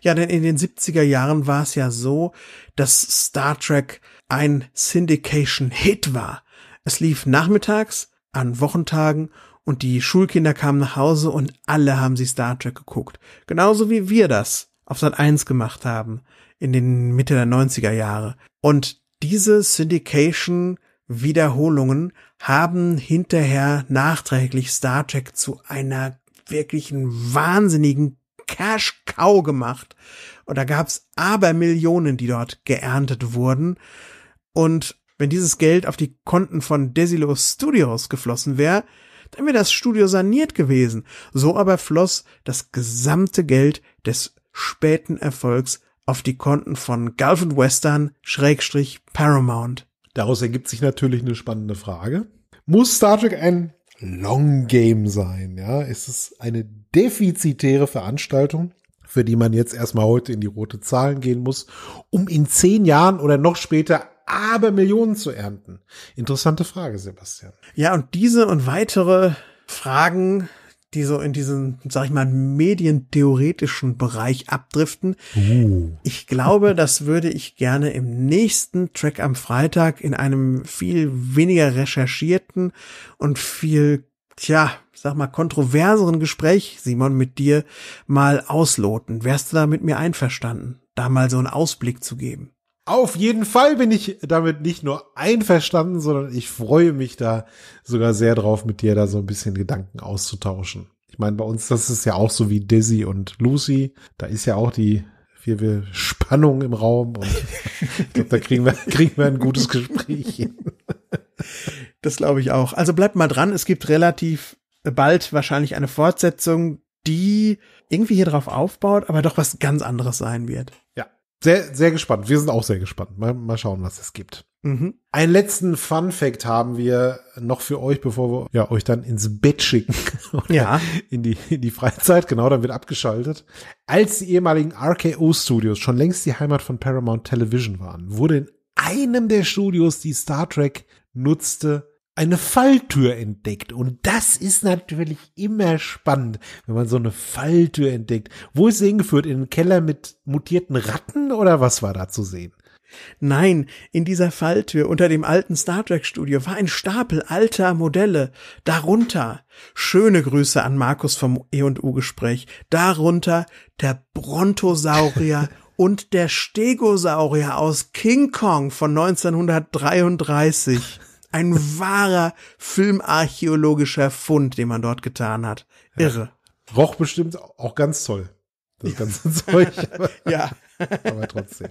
Ja, denn in den 70er Jahren war es ja so, dass Star Trek ein Syndication-Hit war. Es lief nachmittags, an Wochentagen und die Schulkinder kamen nach Hause und alle haben sie Star Trek geguckt. Genauso wie wir das auf Sat 1 gemacht haben in den Mitte der 90er Jahre. Und diese Syndication Wiederholungen haben hinterher nachträglich Star Trek zu einer wirklichen wahnsinnigen Cash Cow gemacht. Und da gab's Abermillionen, die dort geerntet wurden. Und wenn dieses Geld auf die Konten von Desilo Studios geflossen wäre, dann wäre das Studio saniert gewesen. So aber floss das gesamte Geld des späten Erfolgs auf die Konten von Gulf Western Schrägstrich Paramount. Daraus ergibt sich natürlich eine spannende Frage. Muss Star Trek ein Long Game sein. Ja, es ist eine defizitäre Veranstaltung, für die man jetzt erstmal heute in die rote Zahlen gehen muss, um in zehn Jahren oder noch später aber Millionen zu ernten. Interessante Frage, Sebastian. Ja, und diese und weitere Fragen die so in diesen, sag ich mal, medientheoretischen Bereich abdriften. Uh. Ich glaube, das würde ich gerne im nächsten Track am Freitag in einem viel weniger recherchierten und viel, tja, sag mal, kontroverseren Gespräch, Simon, mit dir mal ausloten. Wärst du da mit mir einverstanden, da mal so einen Ausblick zu geben? Auf jeden Fall bin ich damit nicht nur einverstanden, sondern ich freue mich da sogar sehr drauf, mit dir da so ein bisschen Gedanken auszutauschen. Ich meine, bei uns, das ist ja auch so wie Dizzy und Lucy. Da ist ja auch die viel Spannung im Raum und ich glaube, da kriegen wir, kriegen wir ein gutes Gespräch hin. Das glaube ich auch. Also bleibt mal dran. Es gibt relativ bald wahrscheinlich eine Fortsetzung, die irgendwie hier drauf aufbaut, aber doch was ganz anderes sein wird sehr, sehr gespannt. Wir sind auch sehr gespannt. Mal, mal schauen, was es gibt. Mhm. Einen letzten Fun Fact haben wir noch für euch, bevor wir ja, euch dann ins Bett schicken. ja. In die, in die Freizeit, genau, dann wird abgeschaltet. Als die ehemaligen RKO Studios schon längst die Heimat von Paramount Television waren, wurde in einem der Studios, die Star Trek nutzte, eine Falltür entdeckt. Und das ist natürlich immer spannend, wenn man so eine Falltür entdeckt. Wo ist sie hingeführt? In den Keller mit mutierten Ratten oder was war da zu sehen? Nein, in dieser Falltür unter dem alten Star Trek Studio war ein Stapel alter Modelle. Darunter schöne Grüße an Markus vom E&U Gespräch. Darunter der Brontosaurier und der Stegosaurier aus King Kong von 1933 ein wahrer filmarchäologischer Fund, den man dort getan hat. Irre. Ja. Roch bestimmt auch ganz toll. Das also ganze Zeug. ja. aber trotzdem.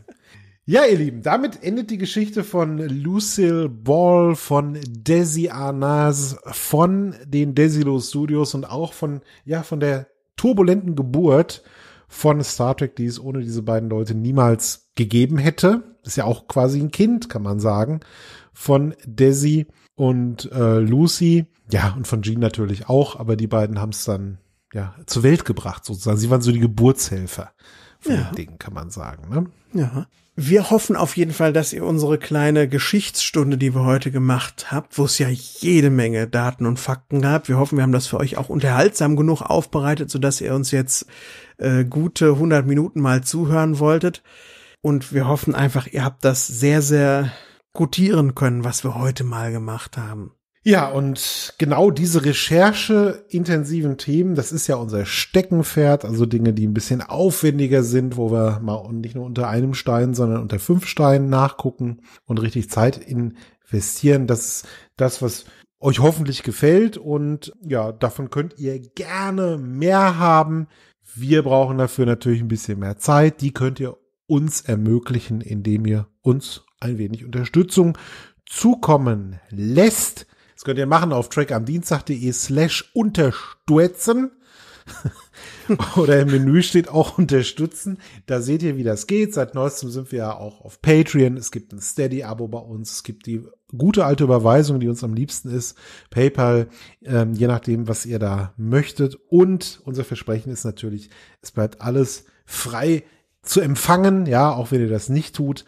Ja, ihr Lieben, damit endet die Geschichte von Lucille Ball, von Desi Arnaz, von den Desilo Studios und auch von, ja, von der turbulenten Geburt von Star Trek, die es ohne diese beiden Leute niemals gegeben hätte. Ist ja auch quasi ein Kind, kann man sagen von Desi und äh, Lucy. Ja, und von Jean natürlich auch, aber die beiden haben es dann ja zur Welt gebracht sozusagen. Sie waren so die Geburtshelfer von ja. Ding, kann man sagen. Ne? Ja. Wir hoffen auf jeden Fall, dass ihr unsere kleine Geschichtsstunde, die wir heute gemacht habt, wo es ja jede Menge Daten und Fakten gab, wir hoffen, wir haben das für euch auch unterhaltsam genug aufbereitet, sodass ihr uns jetzt äh, gute 100 Minuten mal zuhören wolltet. Und wir hoffen einfach, ihr habt das sehr, sehr gutieren können, was wir heute mal gemacht haben. Ja, und genau diese Recherche intensiven Themen, das ist ja unser Steckenpferd, also Dinge, die ein bisschen aufwendiger sind, wo wir mal nicht nur unter einem Stein, sondern unter fünf Steinen nachgucken und richtig Zeit investieren. Das ist das, was euch hoffentlich gefällt und ja, davon könnt ihr gerne mehr haben. Wir brauchen dafür natürlich ein bisschen mehr Zeit. Die könnt ihr uns ermöglichen, indem ihr uns ein wenig Unterstützung zukommen lässt. Das könnt ihr machen auf trackamdienstag.de slash unterstützen. Oder im Menü steht auch unterstützen. Da seht ihr, wie das geht. Seit neuestem sind wir ja auch auf Patreon. Es gibt ein Steady-Abo bei uns. Es gibt die gute alte Überweisung, die uns am liebsten ist. PayPal, ähm, je nachdem, was ihr da möchtet. Und unser Versprechen ist natürlich, es bleibt alles frei zu empfangen. Ja, auch wenn ihr das nicht tut.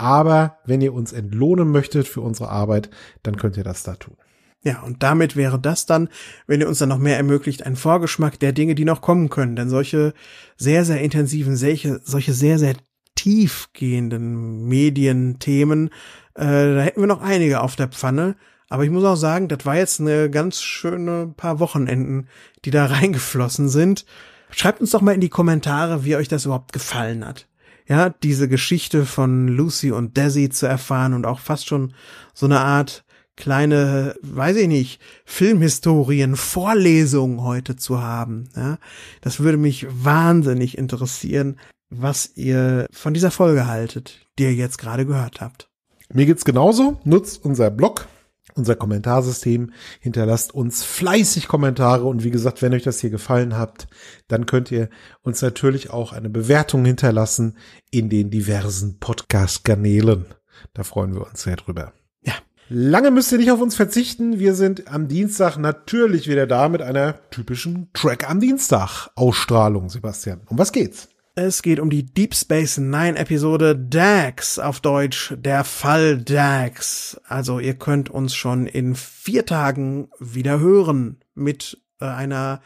Aber wenn ihr uns entlohnen möchtet für unsere Arbeit, dann könnt ihr das da tun. Ja, und damit wäre das dann, wenn ihr uns dann noch mehr ermöglicht, ein Vorgeschmack der Dinge, die noch kommen können. Denn solche sehr, sehr intensiven, solche, solche sehr, sehr tiefgehenden Medienthemen, äh, da hätten wir noch einige auf der Pfanne. Aber ich muss auch sagen, das war jetzt eine ganz schöne paar Wochenenden, die da reingeflossen sind. Schreibt uns doch mal in die Kommentare, wie euch das überhaupt gefallen hat ja, diese Geschichte von Lucy und Desi zu erfahren und auch fast schon so eine Art kleine, weiß ich nicht, Filmhistorien, Vorlesungen heute zu haben. Ja, das würde mich wahnsinnig interessieren, was ihr von dieser Folge haltet, die ihr jetzt gerade gehört habt. Mir geht's genauso. Nutzt unser Blog unser Kommentarsystem. Hinterlasst uns fleißig Kommentare und wie gesagt, wenn euch das hier gefallen hat, dann könnt ihr uns natürlich auch eine Bewertung hinterlassen in den diversen Podcast-Kanälen. Da freuen wir uns sehr drüber. Ja. Lange müsst ihr nicht auf uns verzichten. Wir sind am Dienstag natürlich wieder da mit einer typischen Track am Dienstag Ausstrahlung, Sebastian. Um was geht's? Es geht um die Deep Space Nine Episode DAX, auf Deutsch der Fall DAX. Also ihr könnt uns schon in vier Tagen wieder hören mit äh, einer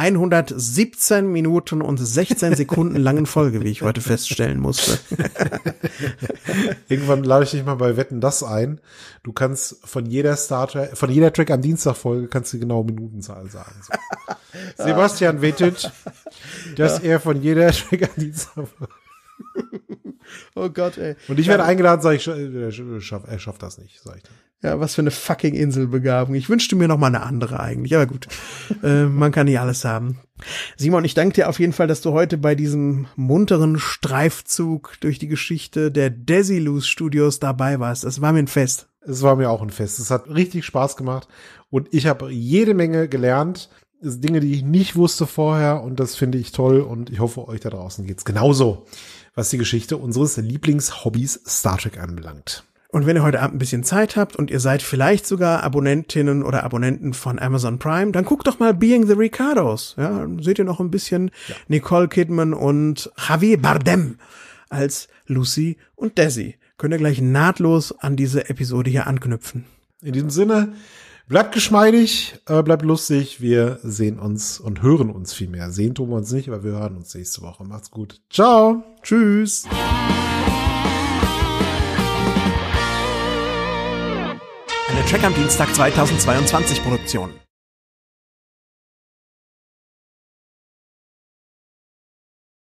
117 Minuten und 16 Sekunden langen Folge, wie ich heute feststellen musste. Irgendwann lade ich dich mal bei Wetten das ein. Du kannst von jeder Star Trek, von jeder Track am Dienstag Folge kannst du genau Minutenzahl sagen. So. Sebastian wettet, dass ja. er von jeder Track am Dienstag Folge Oh Gott, ey. Und ich werde eingeladen, sage ich, äh, äh, er schafft das nicht, sage ich dann. Ja, was für eine fucking Inselbegabung. Ich wünschte mir noch mal eine andere eigentlich, aber gut. äh, man kann nicht alles haben. Simon, ich danke dir auf jeden Fall, dass du heute bei diesem munteren Streifzug durch die Geschichte der Desilus Studios dabei warst. Es war mir ein Fest. Es war mir auch ein Fest. Es hat richtig Spaß gemacht und ich habe jede Menge gelernt. Dinge, die ich nicht wusste vorher und das finde ich toll und ich hoffe, euch da draußen geht's genauso, was die Geschichte unseres Lieblingshobbys Star Trek anbelangt. Und wenn ihr heute Abend ein bisschen Zeit habt und ihr seid vielleicht sogar Abonnentinnen oder Abonnenten von Amazon Prime, dann guckt doch mal Being the Ricardos. Ja, dann seht ihr noch ein bisschen ja. Nicole Kidman und Javier Bardem als Lucy und Desi. Könnt ihr gleich nahtlos an diese Episode hier anknüpfen. In diesem Sinne, bleibt geschmeidig, äh, bleibt lustig. Wir sehen uns und hören uns viel mehr. Sehen tun wir uns nicht, aber wir hören uns nächste Woche. Macht's gut. Ciao. Tschüss. Eine Track am Dienstag 2022 Produktion.